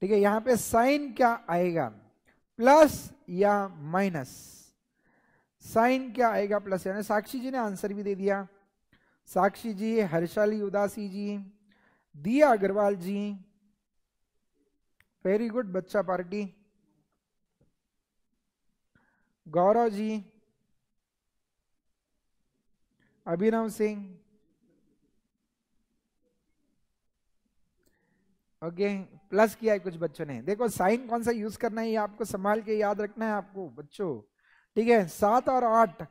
ठीक है यहाँ पे साइन क्या आएगा प्लस या माइनस साइन क्या आएगा प्लस यानी साक्षी जी ने आंसर भी दे दिया साक्षी जी हर्षाली उदासी जी दिया अग्रवाल जी वेरी गुड बच्चा पार्टी गौरव जी अभिनव सिंह ओके प्लस किया है कुछ बच्चों ने देखो साइन कौन सा यूज करना है ये आपको संभाल के याद रखना है आपको बच्चों ठीक है सात और आठ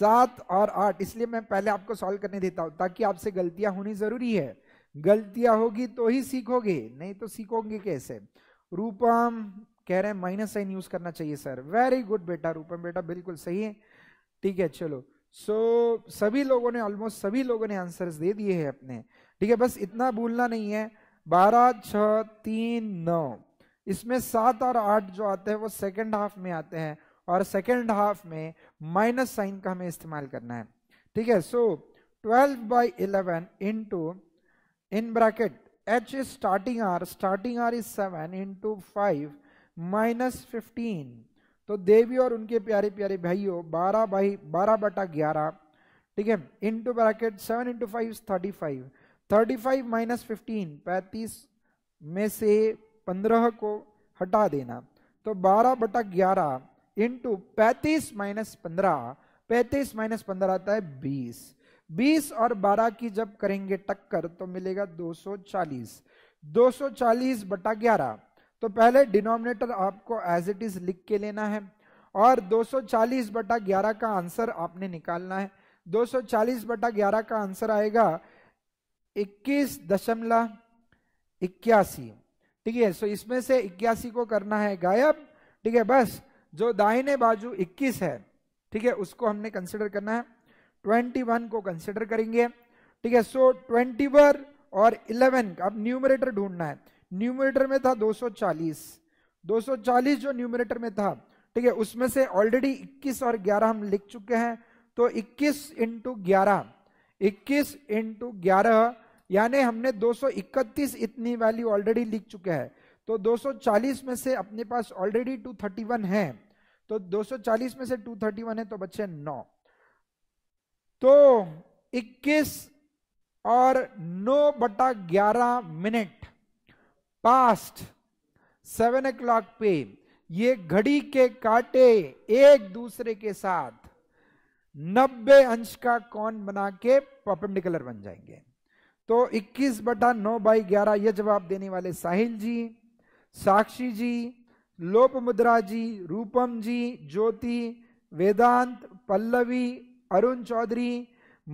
सात और आठ इसलिए मैं पहले आपको सॉल्व करने देता हूं ताकि आपसे गलतियां होनी जरूरी है गलतियां होगी तो ही सीखोगे नहीं तो सीखोगे कैसे रूपम कह रहे हैं माइनस साइन यूज करना चाहिए सर वेरी गुड बेटा रूपम बेटा बिल्कुल सही है ठीक है चलो सो so, सभी लोगों ने ऑलमोस्ट सभी लोगों ने आंसर्स दे दिए हैं अपने ठीक है बस इतना भूलना नहीं है बारह छ तीन नौ इसमें सात और आठ जो आते हैं वो सेकेंड हाफ में आते हैं और सेकेंड हाफ में माइनस साइन का हमें इस्तेमाल करना है ठीक है so twelve by eleven into in bracket h is starting r starting r is 7 into 5 minus fifteen तो देवी और उनके प्यारे प्यारे भाइयों बारह भाई बारह बटा ग्यारह ठीक है into bracket seven into five thirty five thirty five minus fifteen पैंतीस में से पंद्रह को हटा देना तो बारह बटा ग्यारह इंटू पैंतीस माइनस पंद्रह पैंतीस माइनस पंद्रह आता है बीस 20 और 12 की जब करेंगे टक्कर तो मिलेगा 240 240 बटा 11 तो पहले डिनोमिनेटर आपको एज इट इज लिख के लेना है और 240 बटा 11 का आंसर आपने निकालना है 240 बटा 11 का आंसर आएगा इक्कीस दशमलव इक्यासी ठीक है सो इसमें से इक्यासी को करना है गायब ठीक है बस जो दाहिने बाजू 21 है ठीक है उसको हमने कंसिडर करना है 21 को कंसिडर करेंगे ठीक है सो ट्वेंटी और 11 का अब न्यूमरेटर ढूंढना है न्यूमरेटर में था 240 240 जो न्यूमरेटर में था ठीक है उसमें से ऑलरेडी 21 और 11 हम लिख चुके हैं तो 21 इंटू ग्यारह इक्कीस इंटू ग्यारह यानी हमने 231 इतनी वैल्यू ऑलरेडी लिख चुके हैं तो 240 में से अपने पास ऑलरेडी 231 है तो 240 में से 231 है तो बच्चे नौ तो 21 और 9 बटा ग्यारह minute past seven o'clock पे ये घड़ी के कांटे एक दूसरे के साथ 90 अंश का कौन बना के परपेंडिकुलर बन जाएंगे तो 21 बटा नौ बाई ग्यारह यह जवाब देने वाले साहिल जी साक्षी जी लोप मुद्रा जी रूपम जी ज्योति वेदांत पल्लवी अरुण चौधरी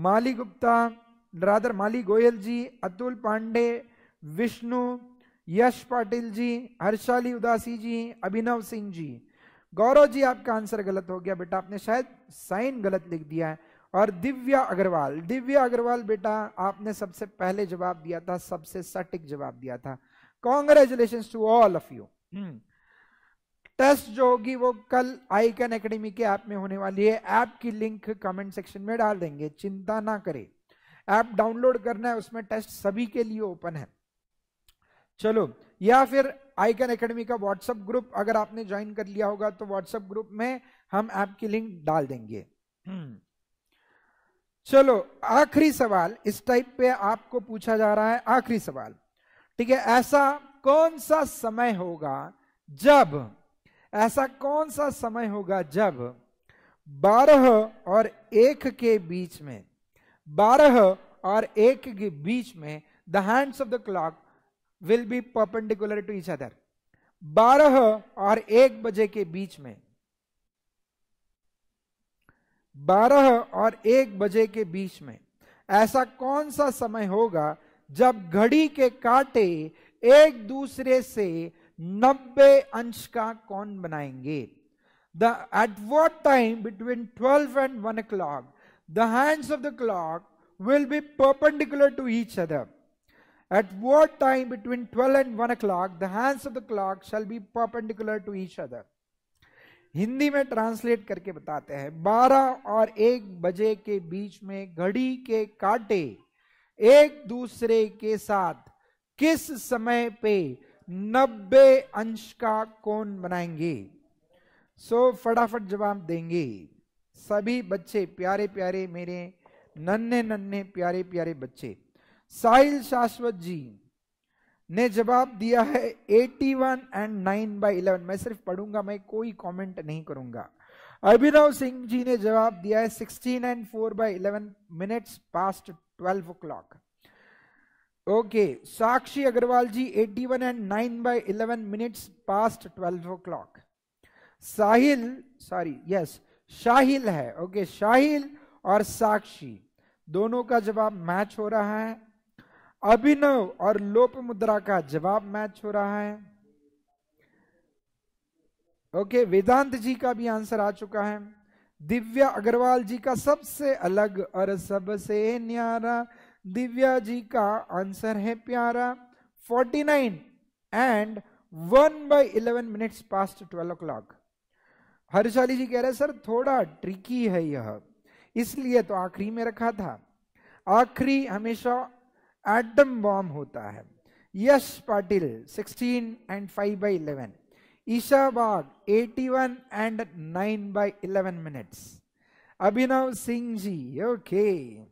माली गुप्ता राधर माली गोयल जी अतुल पांडे विष्णु यश पाटिल जी हर्षाली उदासी जी अभिनव सिंह जी गौरव जी आपका आंसर गलत हो गया बेटा आपने शायद साइन गलत लिख दिया है और दिव्या अग्रवाल दिव्या अग्रवाल बेटा आपने सबसे पहले जवाब दिया था सबसे सटीक जवाब दिया था congratulation to all of you test जो होगी वो कल आई कैन अकेडमी के ऐप में होने वाली है ऐप की लिंक कमेंट सेक्शन में डाल देंगे चिंता ना करें ऐप डाउनलोड करना है उसमें टेस्ट सभी के लिए ओपन है चलो या फिर आईकन एकेडमी का व्हाट्सएप ग्रुप अगर आपने ज्वाइन कर लिया होगा तो व्हाट्सएप ग्रुप में हम ऐप की लिंक डाल देंगे हम्म। चलो आखिरी सवाल इस टाइप पे आपको पूछा जा रहा है आखिरी सवाल ठीक है ऐसा कौन सा समय होगा जब ऐसा कौन सा समय होगा जब बारह और एक के बीच में बारह और एक के बीच में the hands of the clock will be perpendicular to each other बारह और एक बजे के बीच में बारह और एक बजे के बीच में ऐसा कौन सा समय होगा जब घड़ी के कांटे एक दूसरे से नब्बे अंश का कौन बनाएंगे the at what time between twelve and one o'clock the hands of the clock will be perpendicular to each other at what time between twelve and one o'clock the hands of the clock shall be perpendicular to each other Hindi में translate करके बताते हैं बारह और एक बजे के बीच में घड़ी के कांटे एक दूसरे के साथ किस समय पे नब्बे अंश का कोण बनाएंगे सो so, फटाफट जवाब देंगे सभी बच्चे प्यारे प्यारे मेरे नन्हे नन्हे प्यारे प्यारे बच्चे साहिल शाश्वत जी ने जवाब दिया है 81 एंड 9 बाई इलेवन मैं सिर्फ पढ़ूंगा मैं कोई कमेंट नहीं करूंगा अभिनव सिंह जी ने जवाब दिया है 16 and 4 by eleven minutes past 12 o'clock okay Sakshi Agarwal ji 81 and 9 by 11 minutes past 12 clock Sahil sorry yes Shahil है ओके okay, शाहिल और साक्षी दोनों का जवाब मैच हो रहा है अभिनव और लोप मुद्रा का जवाब मैच हो रहा है ओके okay, वेदांत जी का भी आंसर आ चुका है दिव्या अग्रवाल जी का सबसे अलग और सबसे न्यारा दिव्या जी का आंसर है प्यारा 49 and one by eleven minutes past 12 o'clock Harshali ji कह रहे सर थोड़ा ट्रिकी है यह इसलिए तो आखिरी में रखा था आखिरी हमेशा एटम बॉम होता है Yash Patil 16 and 5 by eleven Isha Bag 81 and 9 by eleven minutes Abhinav Singh ji okay okay.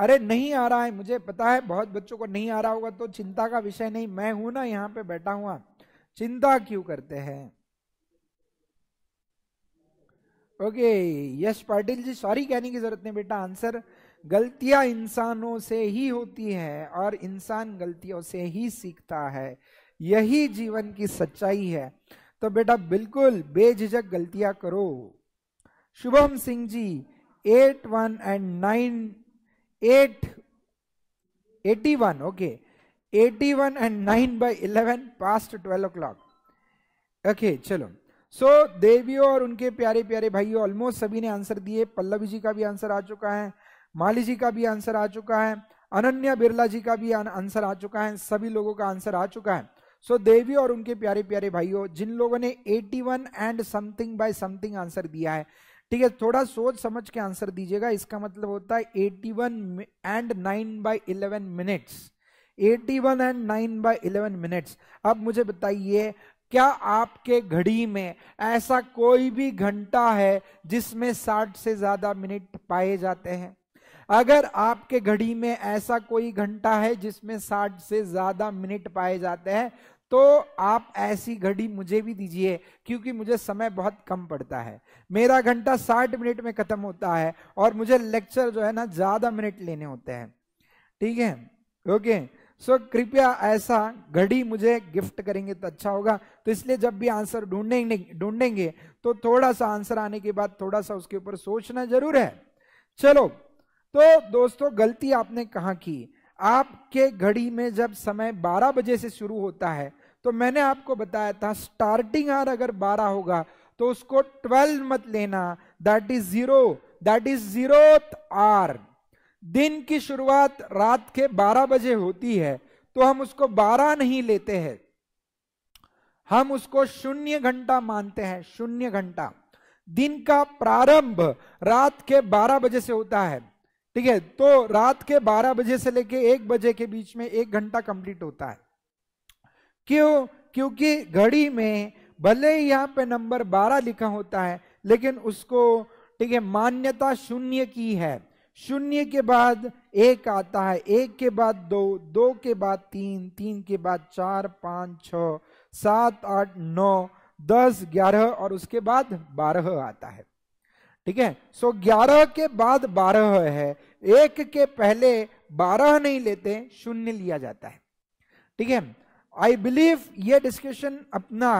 अरे नहीं आ रहा है मुझे पता है बहुत बच्चों को नहीं आ रहा होगा तो चिंता का विषय नहीं मैं हूं ना यहाँ पे बैठा हुआ चिंता क्यों करते हैं ओके यश पाटिल जी सॉरी कहने की जरूरत नहीं बेटा आंसर गलतियां इंसानों से ही होती है और इंसान गलतियों से ही सीखता है यही जीवन की सच्चाई है तो बेटा बिल्कुल बेझिझक गलतियां करो Shubham Singh ji eight one and nine 8 81 okay 81 and 9 by 11 past 12 o'clock okay चलो सो so, देवियों और उनके प्यारे प्यारे भाइयों ऑलमोस्ट सभी ने आंसर दिए पल्लवी जी का भी आंसर आ चुका है माली जी का भी आंसर आ चुका है अनन्या बिरला जी का भी आंसर आ चुका है सभी लोगों का आंसर आ चुका है सो so, देवी और उनके प्यारे प्यारे भाइयों जिन लोगों ने 81 and something by something answer दिया है ठीक है थोड़ा सोच समझ के आंसर दीजिएगा इसका मतलब होता है one and nine by eleven minutes one and nine by eleven minutes अब मुझे बताइए क्या आपके घड़ी में ऐसा कोई भी घंटा है जिसमें 60 से ज्यादा मिनट पाए जाते हैं अगर आपके घड़ी में ऐसा कोई घंटा है जिसमें 60 से ज्यादा मिनट पाए जाते हैं तो आप ऐसी घड़ी मुझे भी दीजिए क्योंकि मुझे समय बहुत कम पड़ता है मेरा घंटा साठ मिनट में खत्म होता है और मुझे लेक्चर जो है ना ज्यादा मिनट लेने होते हैं ठीक है ओके सो कृपया ऐसा घड़ी मुझे गिफ्ट करेंगे तो अच्छा होगा तो इसलिए जब भी आंसर ढूंढेंगे ढूंढेंगे तो थोड़ा सा आंसर आने के बाद थोड़ा सा उसके ऊपर सोचना जरूर है चलो तो दोस्तों गलती आपने कहा की आपके घड़ी में जब समय 12 बजे से शुरू होता है तो मैंने आपको बताया था स्टार्टिंग आर अगर 12 होगा तो उसको 12 मत लेना that is zero that is zero hour दिन की शुरुआत रात के 12 बजे होती है तो हम उसको 12 नहीं लेते हैं हम उसको शून्य घंटा मानते हैं शून्य घंटा दिन का प्रारंभ रात के 12 बजे से होता है ठीक है तो रात के 12 बजे से लेके एक बजे के बीच में एक घंटा कंप्लीट होता है क्यों क्योंकि घड़ी में भले ही यहां पे नंबर 12 लिखा होता है लेकिन उसको ठीक है मान्यता शून्य की है शून्य के बाद एक आता है एक के बाद दो दो के बाद तीन तीन के बाद चार पांच छ सात आठ नौ दस ग्यारह और उसके बाद बारह आता है ठीक है सो ग्यारह के बाद बारह है एक के पहले बारह नहीं लेते शून्य लिया जाता है ठीक है आई बिलीव ये डिस्कशन अपना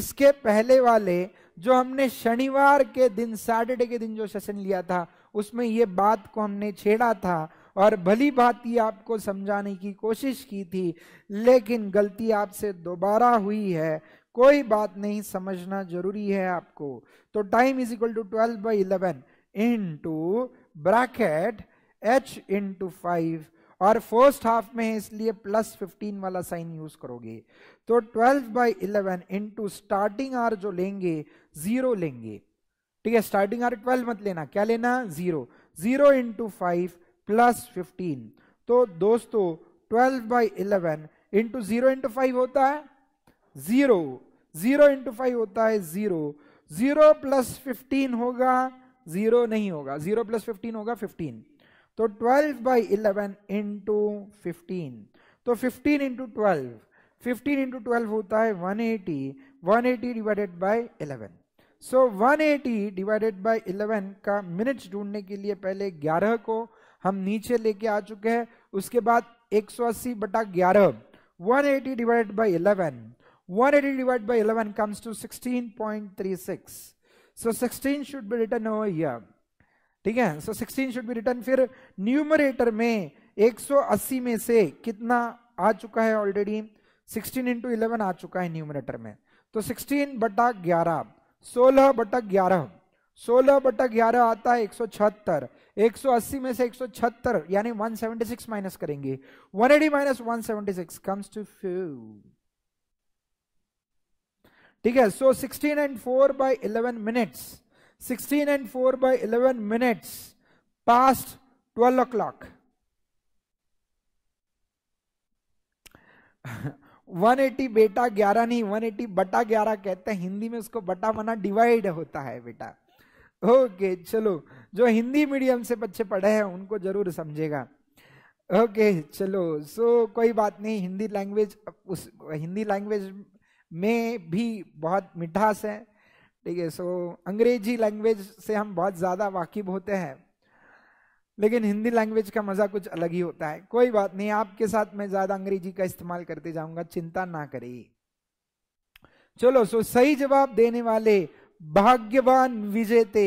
इसके पहले वाले जो हमने शनिवार के दिन सैटरडे के दिन जो सेशन लिया था उसमें ये बात को हमने छेड़ा था और भली बात ही आपको समझाने की कोशिश की थी लेकिन गलती आपसे दोबारा हुई है कोई बात नहीं समझना जरूरी है आपको तो time is equal to twelve by eleven into bracket H into five और फर्स्ट हाफ में है इसलिए प्लस फिफ्टीन वाला साइन यूज करोगे तो twelve by eleven into starting hour जो लेंगे जीरो लेंगे ठीक है स्टार्टिंग आर ट्वेल्व मत लेना क्या लेना zero zero into five plus fifteen तो दोस्तों twelve by eleven into zero into five होता है जीरो जीरो इंटू फाइव होता है जीरो जीरो प्लस फिफ्टीन होगा जीरो नहीं होगा जीरो प्लस फिफ्टीन होगा फिफ्टीन तो twelve by eleven into fifteen तो fifteen into twelve fifteen into twelve होता है one eighty one eighty divided by eleven so one eighty divided by eleven का minutes ढूंढने के लिए पहले ग्यारह को हम नीचे लेके आ चुके हैं उसके बाद एक सौ अस्सी बटा ग्यारह one eighty divided by eleven 180 divided by 11 comes to 16.36. So 16 should be written over here. ठीक है so so 16 should be written फिर न्यूमरेटर में 180 में से कितना आ चुका है ऑलरेडी 16 इंटू इलेवन आ चुका है न्यूमरेटर में तो 16 बटा 11 16 बटा 11 16 बटा 11 आता है 176 180 में से 176 यानी 176 माइनस करेंगे 180 माइनस 176 कम्स टू फ्यू ठीक है so sixteen and four by eleven minutes sixteen and four by eleven minutes past twelve o'clock one eighty बेटा ग्यारह नहीं वन एटी बटा ग्यारह कहते हैं हिंदी में उसको बटा बना डिवाइड होता है बेटा ओके okay, चलो जो हिंदी मीडियम से बच्चे पढ़े हैं उनको जरूर समझेगा ओके okay, चलो सो so, कोई बात नहीं हिंदी लैंग्वेज उस हिंदी लैंग्वेज में भी बहुत मिठास है ठीक है सो अंग्रेजी लैंग्वेज से हम बहुत ज़्यादा वाकिफ होते हैं लेकिन हिंदी लैंग्वेज का मज़ा कुछ अलग ही होता है कोई बात नहीं आपके साथ मैं ज़्यादा अंग्रेजी का इस्तेमाल करते जाऊंगा चिंता ना करिए चलो सो सही जवाब देने वाले भाग्यवान विजेते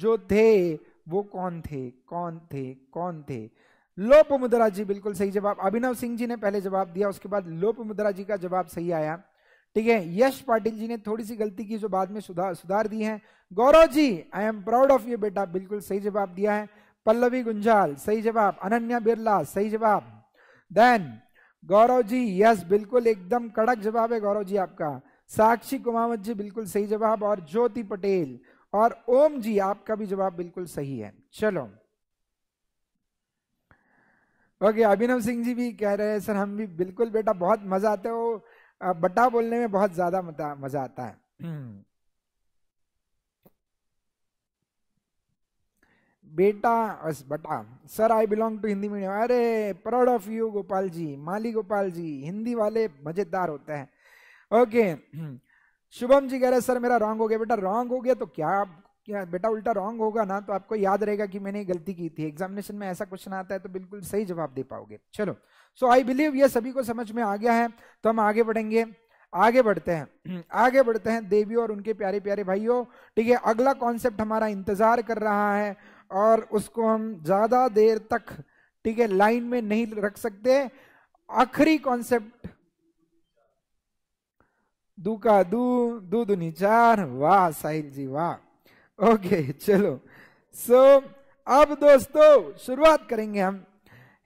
जो थे वो कौन थे कौन थे कौन थे लोप मुद्रा जी बिल्कुल सही जवाब अभिनव सिंह जी ने पहले जवाब दिया उसके बाद लोप मुद्रा जी का जवाब सही आया ठीक है यश पाटिल जी ने थोड़ी सी गलती की जो बाद में सुधार सुधार दी है गौरव जी I am proud of you बेटा बिल्कुल सही जवाब दिया है पल्लवी गुंजाल सही जवाब अनन्या बिरला सही जवाब देन गौरव जी यस बिल्कुल एकदम कड़क जवाब है गौरव जी आपका साक्षी कुमावत जी बिल्कुल सही जवाब और ज्योति पटेल और ओम जी आपका भी जवाब बिल्कुल सही है चलो ओके अभिनव सिंह जी भी कह रहे हैं सर हम भी बिल्कुल बेटा बहुत मजा आता है बटा बोलने में बहुत ज्यादा मजा आता है हम्म। बेटा बस बटा sir I belong to Hindi medium अरे proud of you Gopal ji माली गोपाल जी हिंदी वाले मजेदार होते हैं ओके शुभम जी कह रहे सर मेरा रॉन्ग हो गया बेटा रॉन्ग हो गया तो क्या क्या बेटा उल्टा रॉन्ग होगा ना तो आपको याद रहेगा कि मैंने गलती की थी एग्जामिनेशन में ऐसा क्वेश्चन आता है तो बिल्कुल सही जवाब दे पाओगे चलो सो आई बिलीव ये सभी को समझ में आ गया है तो हम आगे बढ़ेंगे आगे बढ़ते हैं आगे बढ़ते हैं देवी और उनके प्यारे प्यारे भाइयों ठीक है अगला कॉन्सेप्ट हमारा इंतजार कर रहा है और उसको हम ज्यादा देर तक ठीक है लाइन में नहीं रख सकते आखिरी कॉन्सेप्ट दू का दू दू दुनी चार वाह साहिल जी वाह ओके चलो सो so, अब दोस्तों शुरुआत करेंगे हम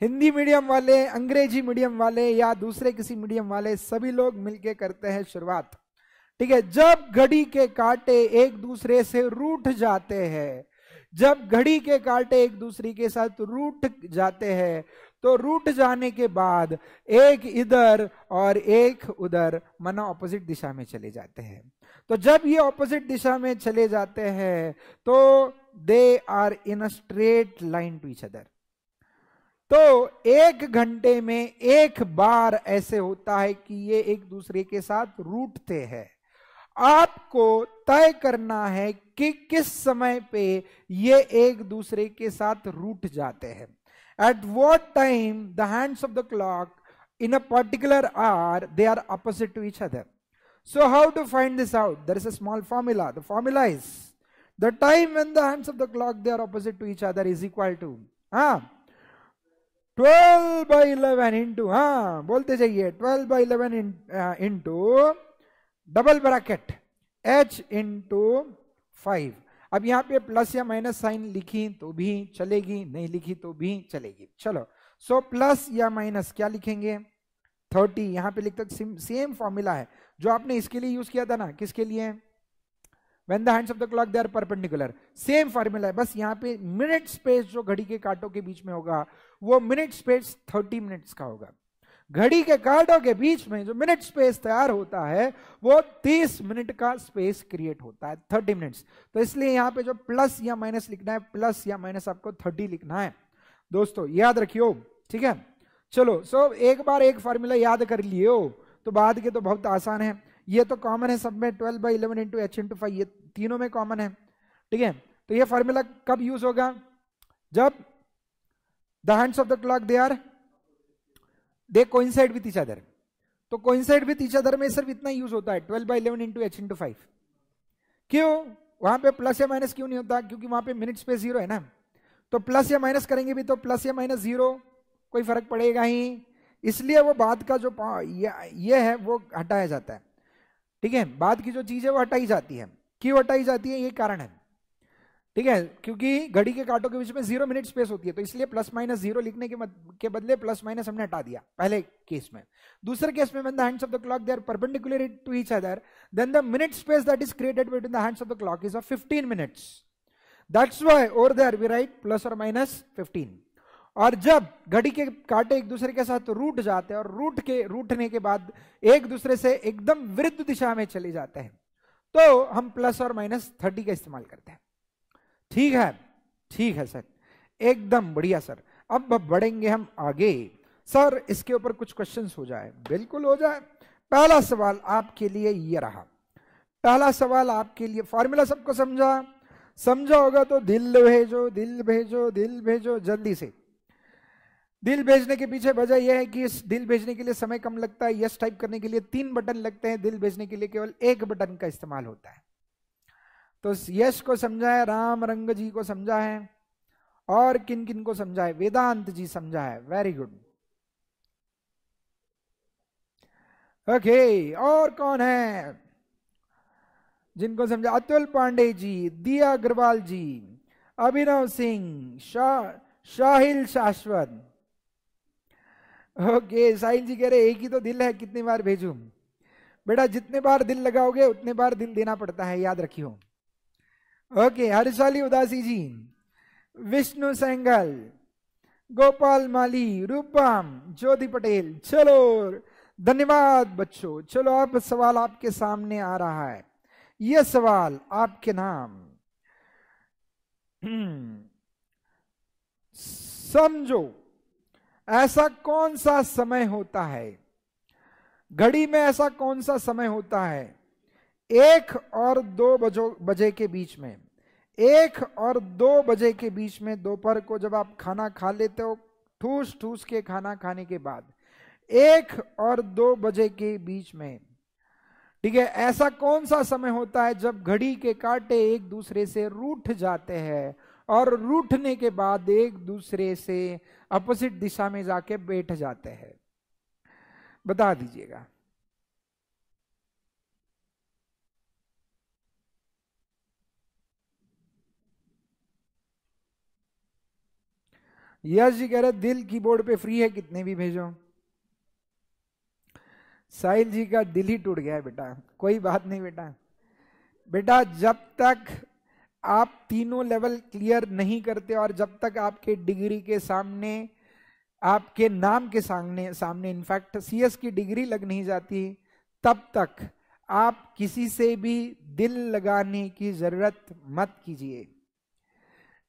हिंदी मीडियम वाले अंग्रेजी मीडियम वाले या दूसरे किसी मीडियम वाले सभी लोग मिलके करते हैं शुरुआत ठीक है जब घड़ी के कांटे एक दूसरे से रूठ जाते हैं जब घड़ी के कांटे एक दूसरे के साथ रूठ जाते हैं तो रूट जाने के बाद एक इधर और एक उधर मना ऑपोजिट दिशा में चले जाते हैं तो जब ये ऑपोजिट दिशा में चले जाते हैं तो they are in a straight line to each other तो एक घंटे में एक बार ऐसे होता है कि ये एक दूसरे के साथ रूटते हैं आपको तय करना है कि किस समय पे ये एक दूसरे के साथ रूट जाते हैं at what time the hands of the clock in a particular are they are opposite to each other so how to find this out there is a small formula the formula is the time and the hands of the clock they are opposite to each other is equal to हाँ 12 by eleven into हाँ बोलते जाइए twelve by eleven into double bracket h into 5 अब यहाँ पे plus या minus sign लिखी तो भी चलेगी नहीं लिखी तो भी चलेगी चलो सो so, प्लस या माइनस क्या लिखेंगे थर्टी यहाँ पे लिखते सेम फॉर्मूला है जो आपने इसके लिए यूज किया था ना किसके लिए when the hands of the clock they are perpendicular, same formula है बस यहाँ पे मिनट स्पेस जो घड़ी के कांटों के बीच में होगा वो मिनट स्पेस थर्टी मिनट्स का होगा घड़ी के कांटों के बीच में जो मिनट स्पेस तैयार होता है वो तीस मिनट का स्पेस क्रिएट होता है थर्टी मिनट्स तो इसलिए यहां पे जो प्लस या माइनस लिखना है प्लस या माइनस आपको थर्टी लिखना है दोस्तों याद रखियो ठीक है चलो सो एक बार एक फॉर्मूला याद कर लियो तो बाद के तो बहुत आसान है ये तो कॉमन है सब में twelve by eleven into H into five ये तीनों में कॉमन है ठीक है तो ये फॉर्मूला कब यूज होगा जब the hands of the clock they are they coincide with each other तो कोइंसाइड विथ इच अदर में सिर्फ इतना यूज होता है twelve by eleven into H into five क्यों वहां पे प्लस या माइनस क्यों नहीं होता क्योंकि वहां पे मिनट्स पे जीरो है ना तो प्लस या माइनस करेंगे भी तो प्लस या माइनस जीरो कोई फर्क पड़ेगा ही इसलिए वो बाद का जो ये है वो हटाया जाता है ठीक है बाद की जो चीज है वो हटाई जाती है क्यों हटाई जाती है ये कारण है ठीक है क्योंकि घड़ी के कांटों के बीच में जीरो मिनट स्पेस होती है तो इसलिए प्लस माइनस जीरो लिखने के, मत, के बदले प्लस माइनस हमने हटा दिया पहले केस में दूसरे केस में hands of the clock they are perpendicular to each other then the minute space that is created between the hands of the clock is of fifteen minutes that's why over there we write plus और minus fifteen और जब घड़ी के कांटे एक दूसरे के साथ रूट जाते हैं और रूट के रूटने के बाद एक दूसरे से एकदम विरुद्ध दिशा में चले जाते हैं तो हम प्लस और माइनस थर्टी का इस्तेमाल करते हैं ठीक है ठीक है सर एकदम बढ़िया सर अब बढ़ेंगे हम आगे सर इसके ऊपर कुछ क्वेश्चंस हो जाए बिल्कुल हो जाए पहला सवाल आपके लिए ये रहा पहला सवाल आपके लिए फॉर्मूला सबको समझा समझा होगा तो दिल भेजो दिल भेजो दिल भेजो जल्दी से दिल भेजने के पीछे वजह यह है कि इस दिल भेजने के लिए समय कम लगता है यस टाइप करने के लिए तीन बटन लगते हैं दिल भेजने के लिए केवल एक बटन का इस्तेमाल होता है तो यश को समझा है राम रंग जी को समझा है और किन किन को समझा है वेदांत जी समझा है वेरी गुड ओके और कौन है जिनको समझा अतुल पांडे जी दिया अग्रवाल जी अभिनव सिंह शा, शाहिल शाश्वत ओके साहिल जी कह रहे एक ही तो दिल है कितनी बार भेजू बेटा जितने बार दिल लगाओगे उतने बार दिल देना पड़ता है याद रखियो ओके हरिशाली उदासी जी विष्णु सेंगल गोपाल माली रूपम ज्योति पटेल चलो धन्यवाद बच्चों चलो अब सवाल आपके सामने आ रहा है यह सवाल आपके नाम समझो ऐसा कौन सा समय होता है घड़ी में ऐसा कौन सा समय होता है एक और दो बजो बजे के बीच में एक और दो बजे के बीच में दोपहर को जब आप खाना खा लेते हो ठूस ठूस के खाना खाने के बाद एक और दो बजे के बीच में ठीक है ऐसा कौन सा समय होता है जब घड़ी के कांटे एक दूसरे से रूठ जाते हैं और रूठने के बाद एक दूसरे से अपोजिट दिशा में जाके बैठ जाते हैं बता दीजिएगा यश जी कह रहे दिल कीबोर्ड पे फ्री है कितने भी भेजो साहिल जी का दिल ही टूट गया है बेटा कोई बात नहीं बेटा बेटा जब तक आप तीनों लेवल क्लियर नहीं करते और जब तक आपके डिग्री के सामने आपके नाम के सामने सामने इनफैक्ट सीएस की डिग्री लग नहीं जाती तब तक आप किसी से भी दिल लगाने की जरूरत मत कीजिए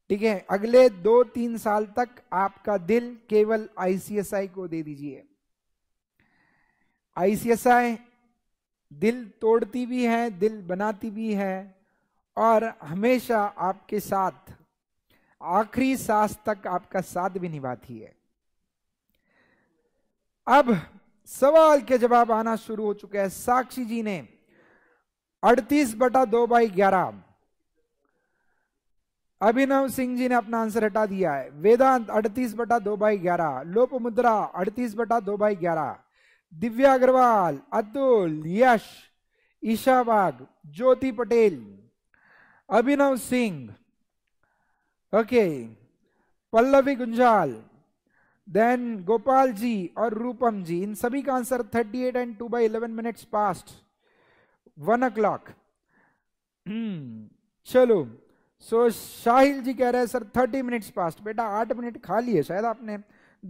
ठीक है अगले दो तीन साल तक आपका दिल केवल आईसीएसआई को दे दीजिए आईसीएसआई दिल तोड़ती भी है दिल बनाती भी है और हमेशा आपके साथ आखिरी सांस तक आपका साथ भी निभाती है अब सवाल के जवाब आना शुरू हो चुके हैं साक्षी जी ने अड़तीस बटा दो बाई ग्यारह अभिनव सिंह जी ने अपना आंसर हटा दिया है वेदांत अड़तीस बटा दो बाई ग्यारह लोप मुद्रा अड़तीस बटा दो बाई ग्यारह दिव्या अग्रवाल अतुल यश ईशा बाग ज्योति पटेल अभिनव सिंह ओके पल्लवी गुंजाल देन गोपाल जी और रूपम जी इन सभी का answer thirty eight and two by eleven minutes past one o'clock चलो सो so, शाहिल जी कह रहे हैं सर थर्टी मिनट्स पास्ट बेटा आठ मिनट खाली है शायद आपने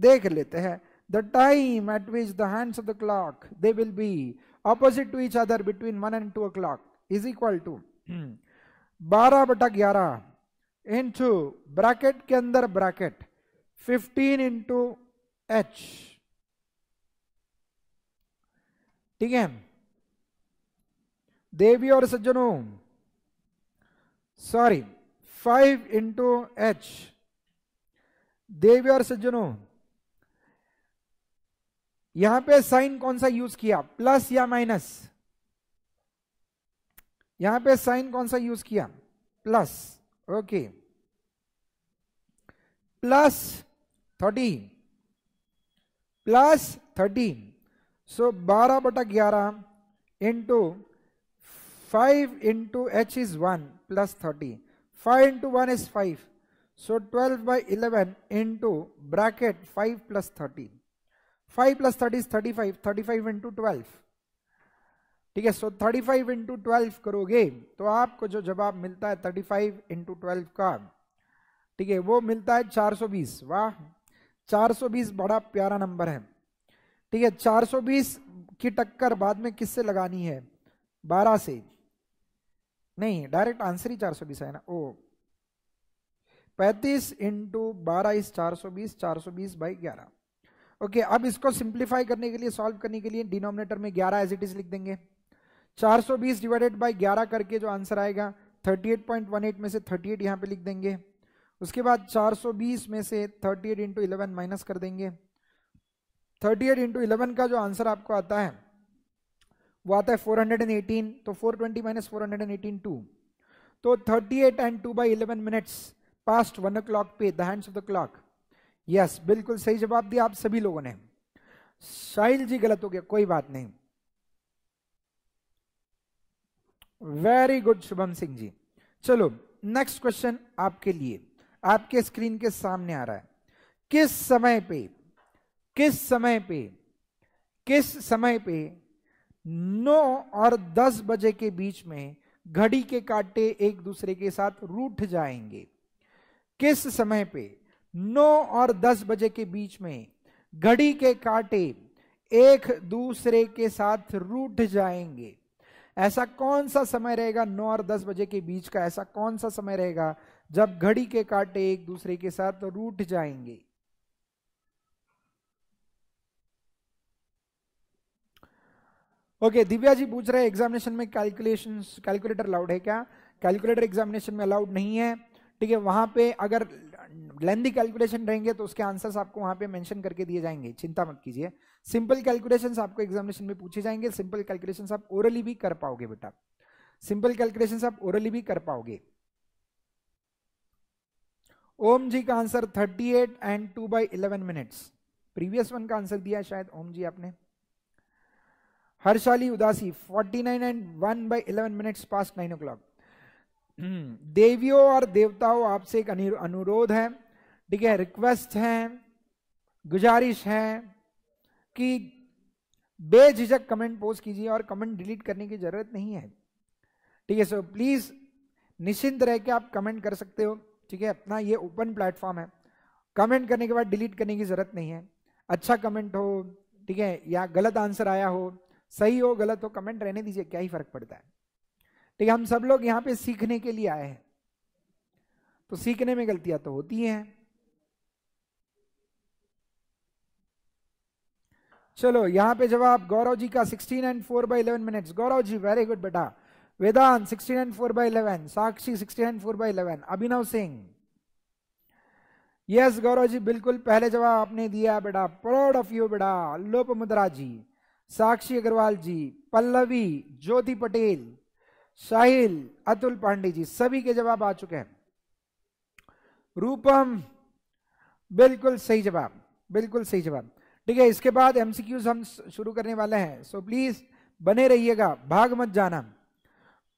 देख लेते हैं the time at which the hands of the clock they will be opposite to each other between one and two o'clock is equal to बारह बटा ग्यारह टू ब्रैकेट के अंदर ब्रैकेट फिफ्टीन इंटू एच ठीक है देवी और सज्जनों सॉरी फाइव इंटू एच देवी और सज्जनों यहां पे साइन कौन सा यूज किया प्लस या माइनस यहां पे साइन कौन सा यूज किया plus okay plus thirty plus thirty so बारह बटा ग्यारह into five into H is one plus thirty 5 into 1 is 5. So 12 by 11 into bracket 5 plus 13. 5 plus 30 is 35. 35 into 12. ठीक है so 35 into 12 करोगे तो आपको जो जवाब मिलता है 35 into 12 का ठीक है वो मिलता है 420 वाह 420 बड़ा प्यारा नंबर है ठीक है 420 की टक्कर बाद में किससे लगानी है 12 से नहीं डायरेक्ट आंसर ही 420 है ना ओ पैंतीस इंटू बारह इस चार सौ बीस चार सौ बीस बाई ग्यारह ओके अब इसको सिंप्लीफाई करने के लिए सॉल्व करने के लिए डिनोमिनेटर में ग्यारह एज इट इज लिख देंगे चार सौ बीस डिवाइडेड बाई ग्यारह करके जो आंसर आएगा thirty eight point one eight में से थर्टी एट यहाँ पे लिख देंगे उसके बाद चार सौ बीस में से thirty eight into eleven minus कर देंगे थर्टी एट इंटू इलेवन का जो आंसर आपको आता है वो आता है 418 तो 420 twenty minus four hundred two तो 38 and two by eleven minutes past one o'clock पे the hands of the clock yes बिल्कुल सही जवाब दिया आप सभी लोगों ने साहिल जी गलत हो गया कोई बात नहीं वेरी गुड शुभम सिंह जी चलो नेक्स्ट क्वेश्चन आपके लिए आपके स्क्रीन के सामने आ रहा है किस समय पे किस समय पे किस समय पे नौ और दस बजे के बीच में घड़ी के कांटे एक दूसरे के साथ रूठ जाएंगे किस समय पे नौ और दस बजे के बीच में घड़ी के कांटे एक दूसरे के साथ रूठ जाएंगे ऐसा कौन सा समय रहेगा नौ और दस बजे के बीच का ऐसा कौन सा समय रहेगा जब घड़ी के कांटे एक दूसरे के साथ रूठ जाएंगे ओके दिव्या जी पूछ रहे हैं एग्जामिनेशन में कैलकुलेशन कैलकुलेटर अलाउड है क्या कैलकुलेटर एग्जामिनेशन में अलाउड नहीं है ठीक है वहां पे अगर लेंदी कैलकुलेशन रहेंगे तो उसके आंसर्स आपको वहां पे मेंशन करके दिए जाएंगे चिंता मत कीजिए सिंपल कैलकुलेशंस आपको एग्जामिनेशन में पूछे जाएंगे सिंपल कैलकुलेशंस आप ओरली भी कर पाओगे बेटा सिंपल कैलकुलेशंस आप ओरली भी कर पाओगे ओम जी का answer 38 and 2 by 11 minutes previous one का आंसर दिया शायद ओम जी आपने Harshali Udasi, 49 and 1 by 11 minutes past 9 o'clock. देवियों hmm. और देवताओं आपसे एक अनुरोध है ठीक है रिक्वेस्ट है गुजारिश है कि बेझिझक कमेंट पोस्ट कीजिए और कमेंट डिलीट करने की जरूरत नहीं है ठीक है सो प्लीज निश्चिंत रह के आप कमेंट कर सकते हो ठीक है अपना ये ओपन प्लेटफॉर्म है कमेंट करने के बाद डिलीट करने की जरूरत नहीं है अच्छा कमेंट हो ठीक है या गलत आंसर आया हो सही हो गलत हो कमेंट रहने दीजिए क्या ही फर्क पड़ता है ठीक है हम सब लोग यहाँ पे सीखने के लिए आए हैं तो सीखने में गलतियां तो होती हैं चलो यहाँ पे जवाब गौरव जी का 16 and 4 by eleven minutes Gaurav ji very good बेटा Vedant 16 and 4 by eleven Sakshi 16 and 4 by eleven Abhinav Singh yes Gaurav ji बिल्कुल पहले जवाब आपने दिया बेटा प्राउड ऑफ यू बेटा लोप मुद्रा जी साक्षी अग्रवाल जी पल्लवी ज्योति पटेल साहिल अतुल पांडे जी सभी के जवाब आ चुके हैं रूपम बिल्कुल सही जवाब बिल्कुल सही जवाब ठीक है इसके बाद एमसीक्यूज हम शुरू करने वाले हैं सो प्लीज बने रहिएगा भाग मत जाना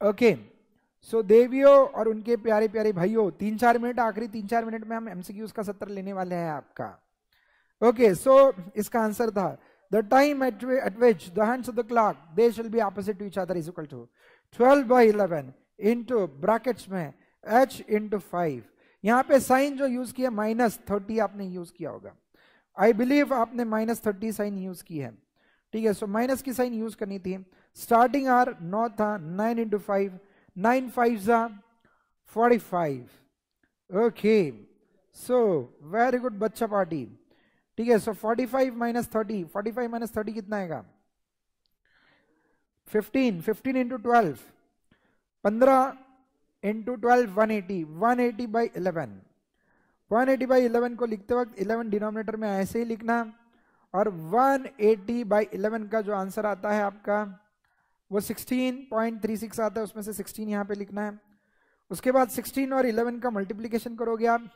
ओके सो देवियों और उनके प्यारे प्यारे भाइयों तीन चार मिनट आखिरी तीन चार मिनट में हम एमसीक्यूज का सत्र लेने वाले हैं आपका ओके सो इसका आंसर था The time at, at which the hands of the clock, they shall be opposite to each other is equal to 12 by 11 into brackets में h इंटू फाइव यहाँ पे साइन जो यूज किया minus thirty आपने use किया होगा I believe आपने minus thirty sign use की है ठीक है सो माइनस की साइन यूज करनी थी स्टार्टिंग आर नौ था nine into five nine five जा forty five okay so very good बच्चा पार्टी ठीक है so forty five minus thirty forty five minus thirty कितना आएगा फिफ्टीन फिफ्टीन इंटू ट्वेल्व पंद्रह into twelve one eighty one eighty by eleven one eighty by eleven को लिखते वक्त eleven denominator में ऐसे ही लिखना और वन एटी बाई इलेवन का जो आंसर आता है आपका वो सिक्सटीन पॉइंट थ्री सिक्स आता है उसमें से सिक्सटीन यहाँ पे लिखना है उसके बाद सिक्सटीन और इलेवन का मल्टीप्लीकेशन करोगे आप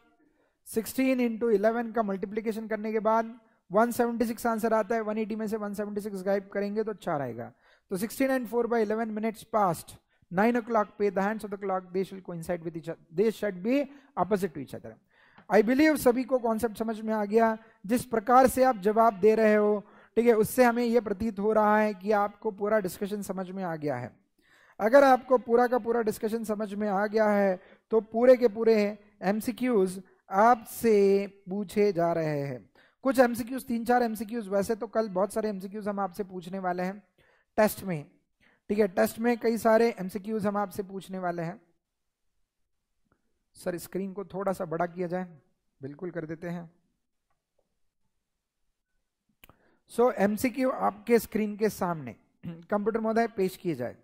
16 इंटू इलेवन का मल्टीप्लीकेशन करने के बाद 176 आंसर आता है 180 में से 176 गाइप करेंगे तो चार अच्छा आएगा तो 16 and 4 by 11 minutes past 9 o'clock पे hands of the clock they should coincide with each they should be opposite to each other I believe सभी को कॉन्सेप्ट समझ में आ गया जिस प्रकार से आप जवाब दे रहे हो ठीक है उससे हमें यह प्रतीत हो रहा है कि आपको पूरा डिस्कशन समझ में आ गया है अगर आपको पूरा का पूरा डिस्कशन समझ में आ गया है तो पूरे के पूरे एमसीक्यूज आपसे पूछे जा रहे हैं कुछ एमसीक्यूज तीन चार एमसीक्यूज वैसे तो कल बहुत सारे एमसीक्यूज हम आपसे पूछने वाले हैं टेस्ट में ठीक है टेस्ट में कई सारे एमसीक्यूज हम आपसे पूछने वाले हैं सर स्क्रीन को थोड़ा सा बड़ा किया जाए बिल्कुल कर देते हैं सो so, एमसीक्यू आपके स्क्रीन के सामने कंप्यूटर महोदय पेश किए जाए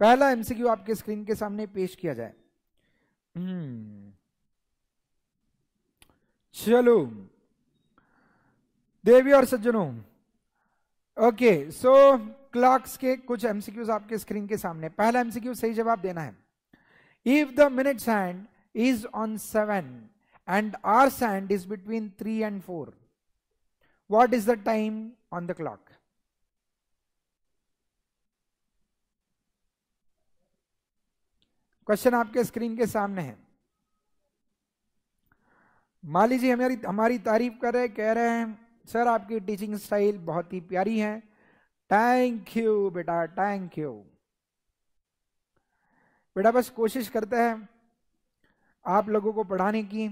पहला एमसीक्यू आपके स्क्रीन के सामने पेश किया जाए hmm. चलो देवी और सज्जनों ओके सो क्लॉक्स के कुछ एमसीक्यूज आपके स्क्रीन के सामने पहला एमसीक्यू सही जवाब देना है if the minute hand is on seven and hours hand is between three and four what is the time on the clock question आपके स्क्रीन के सामने है माली जी हमारी हमारी तारीफ कर रहे कह रहे हैं सर आपकी टीचिंग स्टाइल बहुत ही प्यारी है थैंक यू बेटा थैंक यू बेटा बस कोशिश करते हैं आप लोगों को पढ़ाने की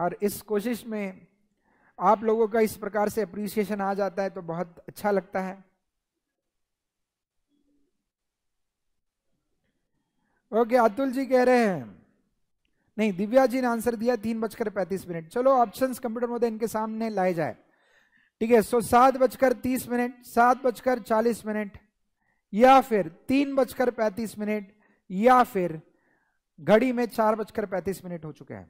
और इस कोशिश में आप लोगों का इस प्रकार से अप्रिसिएशन आ जाता है तो बहुत अच्छा लगता है ओके अतुल जी कह रहे हैं नहीं दिव्या जी ने आंसर दिया तीन बजकर पैंतीस मिनट चलो ऑप्शंस कंप्यूटर मोदी इनके सामने लाए जाए ठीक है सो सात बजकर तीस मिनट सात बजकर चालीस मिनट या फिर तीन बजकर पैंतीस मिनट या फिर घड़ी में चार बजकर पैंतीस मिनट हो चुके हैं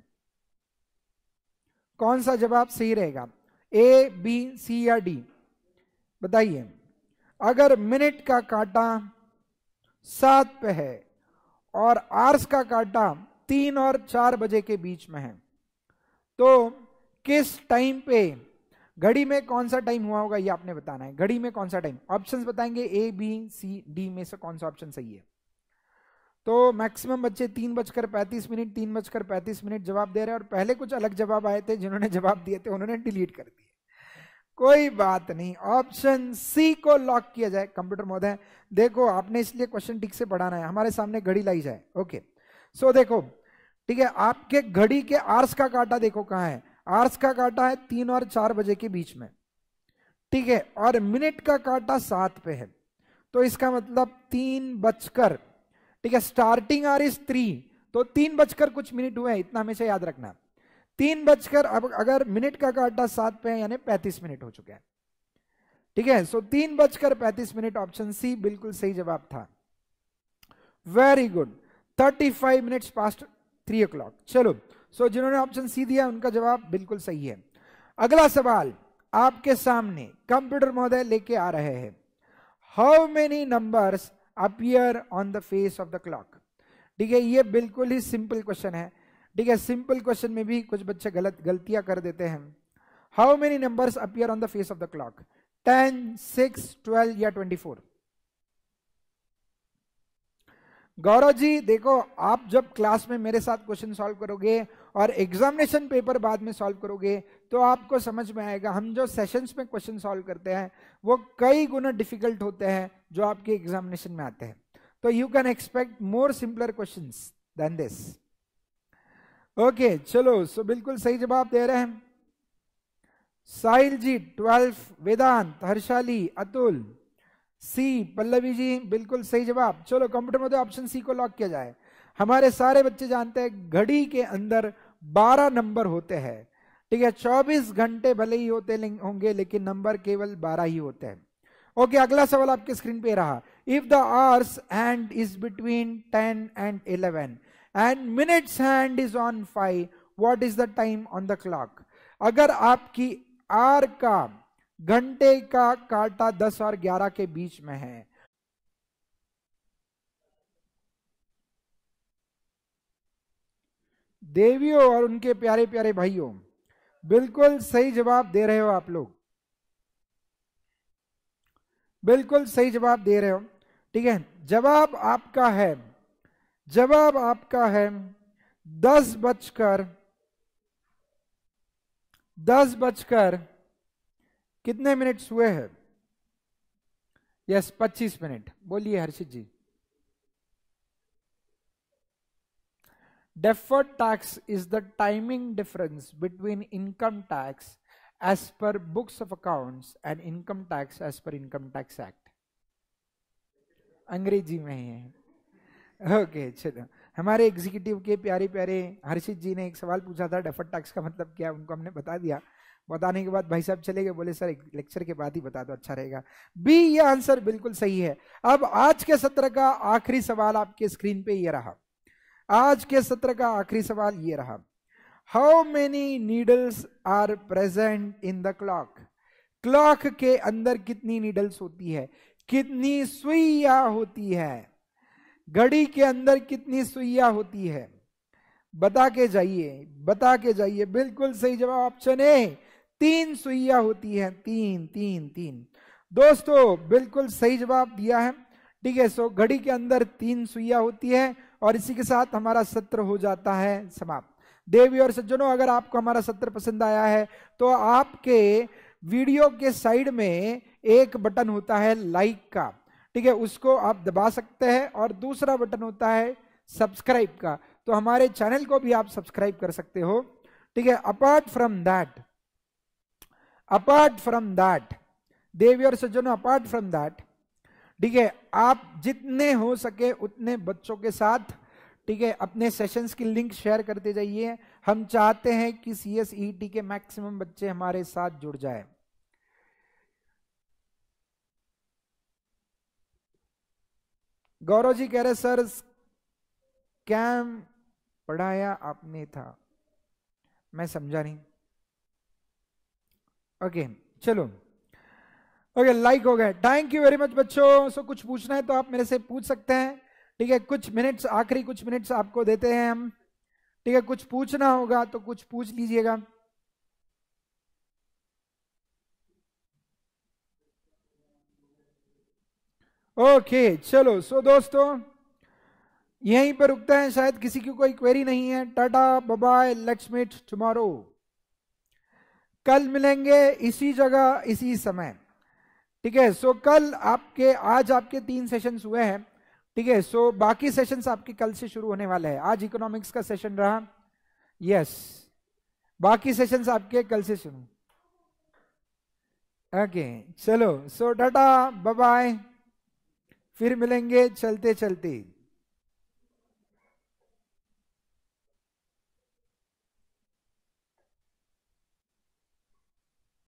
कौन सा जवाब सही रहेगा ए बी सी या डी बताइए अगर मिनट का काटा सात पे है और आर्स का काटा तीन और चार बजे के बीच में है तो किस टाइम पे घड़ी में कौन सा टाइम हुआ होगा ये आपने बताना है घड़ी में कौन सा टाइम ऑप्शंस बताएंगे ए बी सी डी में से कौन सा ऑप्शन सही है तो मैक्सिमम बच्चे तीन बजकर पैंतीस मिनट तीन बजकर पैंतीस मिनट जवाब दे रहे हैं और पहले कुछ अलग जवाब आए थे जिन्होंने जवाब दिए थे उन्होंने डिलीट कर दिए कोई बात नहीं ऑप्शन सी को लॉक किया जाए कंप्यूटर महोदय देखो आपने इसलिए क्वेश्चन ठीक से पढ़ाना है हमारे सामने घड़ी लाई जाए ओके सो देखो ठीक है आपके घड़ी के आर्स का काटा देखो कहां है आर्स का काटा है तीन और चार बजे के बीच में ठीक है और मिनट का काटा सात पे है तो इसका मतलब तीन बजकर ठीक है स्टार्टिंग आर इज थ्री तो तीन बजकर कुछ मिनट हुए हैं इतना हमेशा याद रखना तीन बजकर अब अगर मिनट का काटा सात पे है यानी पैंतीस मिनट हो चुके हैं ठीक है सो तीन बजकर पैंतीस मिनट ऑप्शन सी बिल्कुल सही जवाब था very good thirty five minutes past three o चलो सो so, जिन्होंने ऑप्शन सी दिया उनका जवाब बिल्कुल सही है अगला सवाल आपके सामने कंप्यूटर महोदय लेके आ रहे हैं how many numbers appear on the face of the clock ठीक है ये बिल्कुल ही सिंपल क्वेश्चन है ठीक है सिंपल क्वेश्चन में भी कुछ बच्चे गलत गलतियां कर देते हैं how many numbers appear on the face of the clock ten six twelve या ट्वेंटी फोर गौरव जी देखो आप जब क्लास में मेरे साथ क्वेश्चन सॉल्व करोगे और एग्जामिनेशन पेपर बाद में सॉल्व करोगे तो आपको समझ में आएगा हम जो सेशंस में क्वेश्चन सॉल्व करते हैं वो कई गुना डिफिकल्ट होते हैं जो आपके एग्जामिनेशन में आते हैं तो you can expect more simpler question than this okay चलो सो बिल्कुल सही जवाब दे रहे हैं साहिल जी ट्वेल्थ वेदांत हर्षाली अतुल सी पल्लवी जी बिल्कुल सही जवाब चलो कंप्यूटर में तो ऑप्शन सी को लॉक किया जाए हमारे सारे बच्चे जानते हैं घड़ी के अंदर 12 नंबर होते हैं ठीक है 24 घंटे भले ही होते होंगे लेकिन नंबर केवल 12 ही होते हैं ओके अगला सवाल आपके स्क्रीन पे रहा if the hours hand is between 10 and 11 and minutes hand is on 5 what is the time on the clock अगर आपकी आर का घंटे का काटा दस और ग्यारह के बीच में है देवियों और उनके प्यारे प्यारे भाइयों बिल्कुल सही जवाब दे रहे हो आप लोग बिल्कुल सही जवाब दे रहे हो ठीक है जवाब आपका है जवाब आपका है दस बजकर दस बजकर कितने मिनट हुए हैं यस पच्चीस मिनट बोलिए Harshit ji deferred tax is the timing difference between income tax as per books of account and income tax as per income tax act अंग्रेजी में ही है ओके चलो हमारे एग्जीक्यूटिव के प्यारे प्यारे हर्षित जी ने एक सवाल पूछा था डेफर्ड टैक्स का मतलब क्या उनको हमने बता दिया बताने के बाद भाई साहब चले गए बोले सर लेक्चर के बाद ही बता दो अच्छा रहेगा बी ये आंसर बिल्कुल सही है अब आज के सत्र का आखिरी सवाल आपके स्क्रीन पे ये रहा आज के सत्र का आखिरी सवाल ये रहा how many needles are present in the clock clock के अंदर कितनी नीडल्स होती है कितनी सुइया होती है घड़ी के अंदर कितनी सुइया होती है बता के जाइए बता के जाइए बिल्कुल सही जवाब ऑप्शन ए तीन सुइया होती है तीन तीन तीन दोस्तों बिल्कुल सही जवाब दिया है ठीक है सो घड़ी के अंदर तीन सुइया होती है और इसी के साथ हमारा सत्र हो जाता है समाप्त देवी और सज्जनों अगर आपको हमारा सत्र पसंद आया है तो आपके वीडियो के साइड में एक बटन होता है लाइक का ठीक है उसको आप दबा सकते हैं और दूसरा बटन होता है सब्सक्राइब का तो हमारे चैनल को भी आप सब्सक्राइब कर सकते हो ठीक है apart from that apart from that देवी और सज्जनों अपार्ट फ्रॉम दैट ठीक है आप जितने हो सके उतने बच्चों के साथ ठीक है अपने सेशंस की लिंक शेयर करते जाइए हम चाहते हैं कि सी टी e के मैक्सिमम बच्चे हमारे साथ जुड़ जाए गौरव जी कह रहे सर स्कैम पढ़ाया आपने था मैं समझा नहीं ओके चलो ओके लाइक हो गए थैंक यू वेरी मच बच्चों सो कुछ पूछना है तो आप मेरे से पूछ सकते हैं ठीक है कुछ मिनट्स आखिरी कुछ मिनट्स आपको देते हैं हम ठीक है कुछ पूछना होगा तो कुछ पूछ लीजिएगा ओके okay, चलो सो so, दोस्तों यहीं पर रुकता है शायद किसी की कोई क्वेरी नहीं है ta-ta bye let's meet tomorrow कल मिलेंगे इसी जगह इसी समय ठीक है सो कल आपके आज आपके तीन सेशंस हुए हैं ठीक है सो बाकी सेशंस आपके कल से शुरू होने वाले हैं आज इकोनॉमिक्स का सेशन रहा यस बाकी सेशंस आपके कल से शुरू ओके चलो सो डाटा बाय फिर मिलेंगे चलते चलते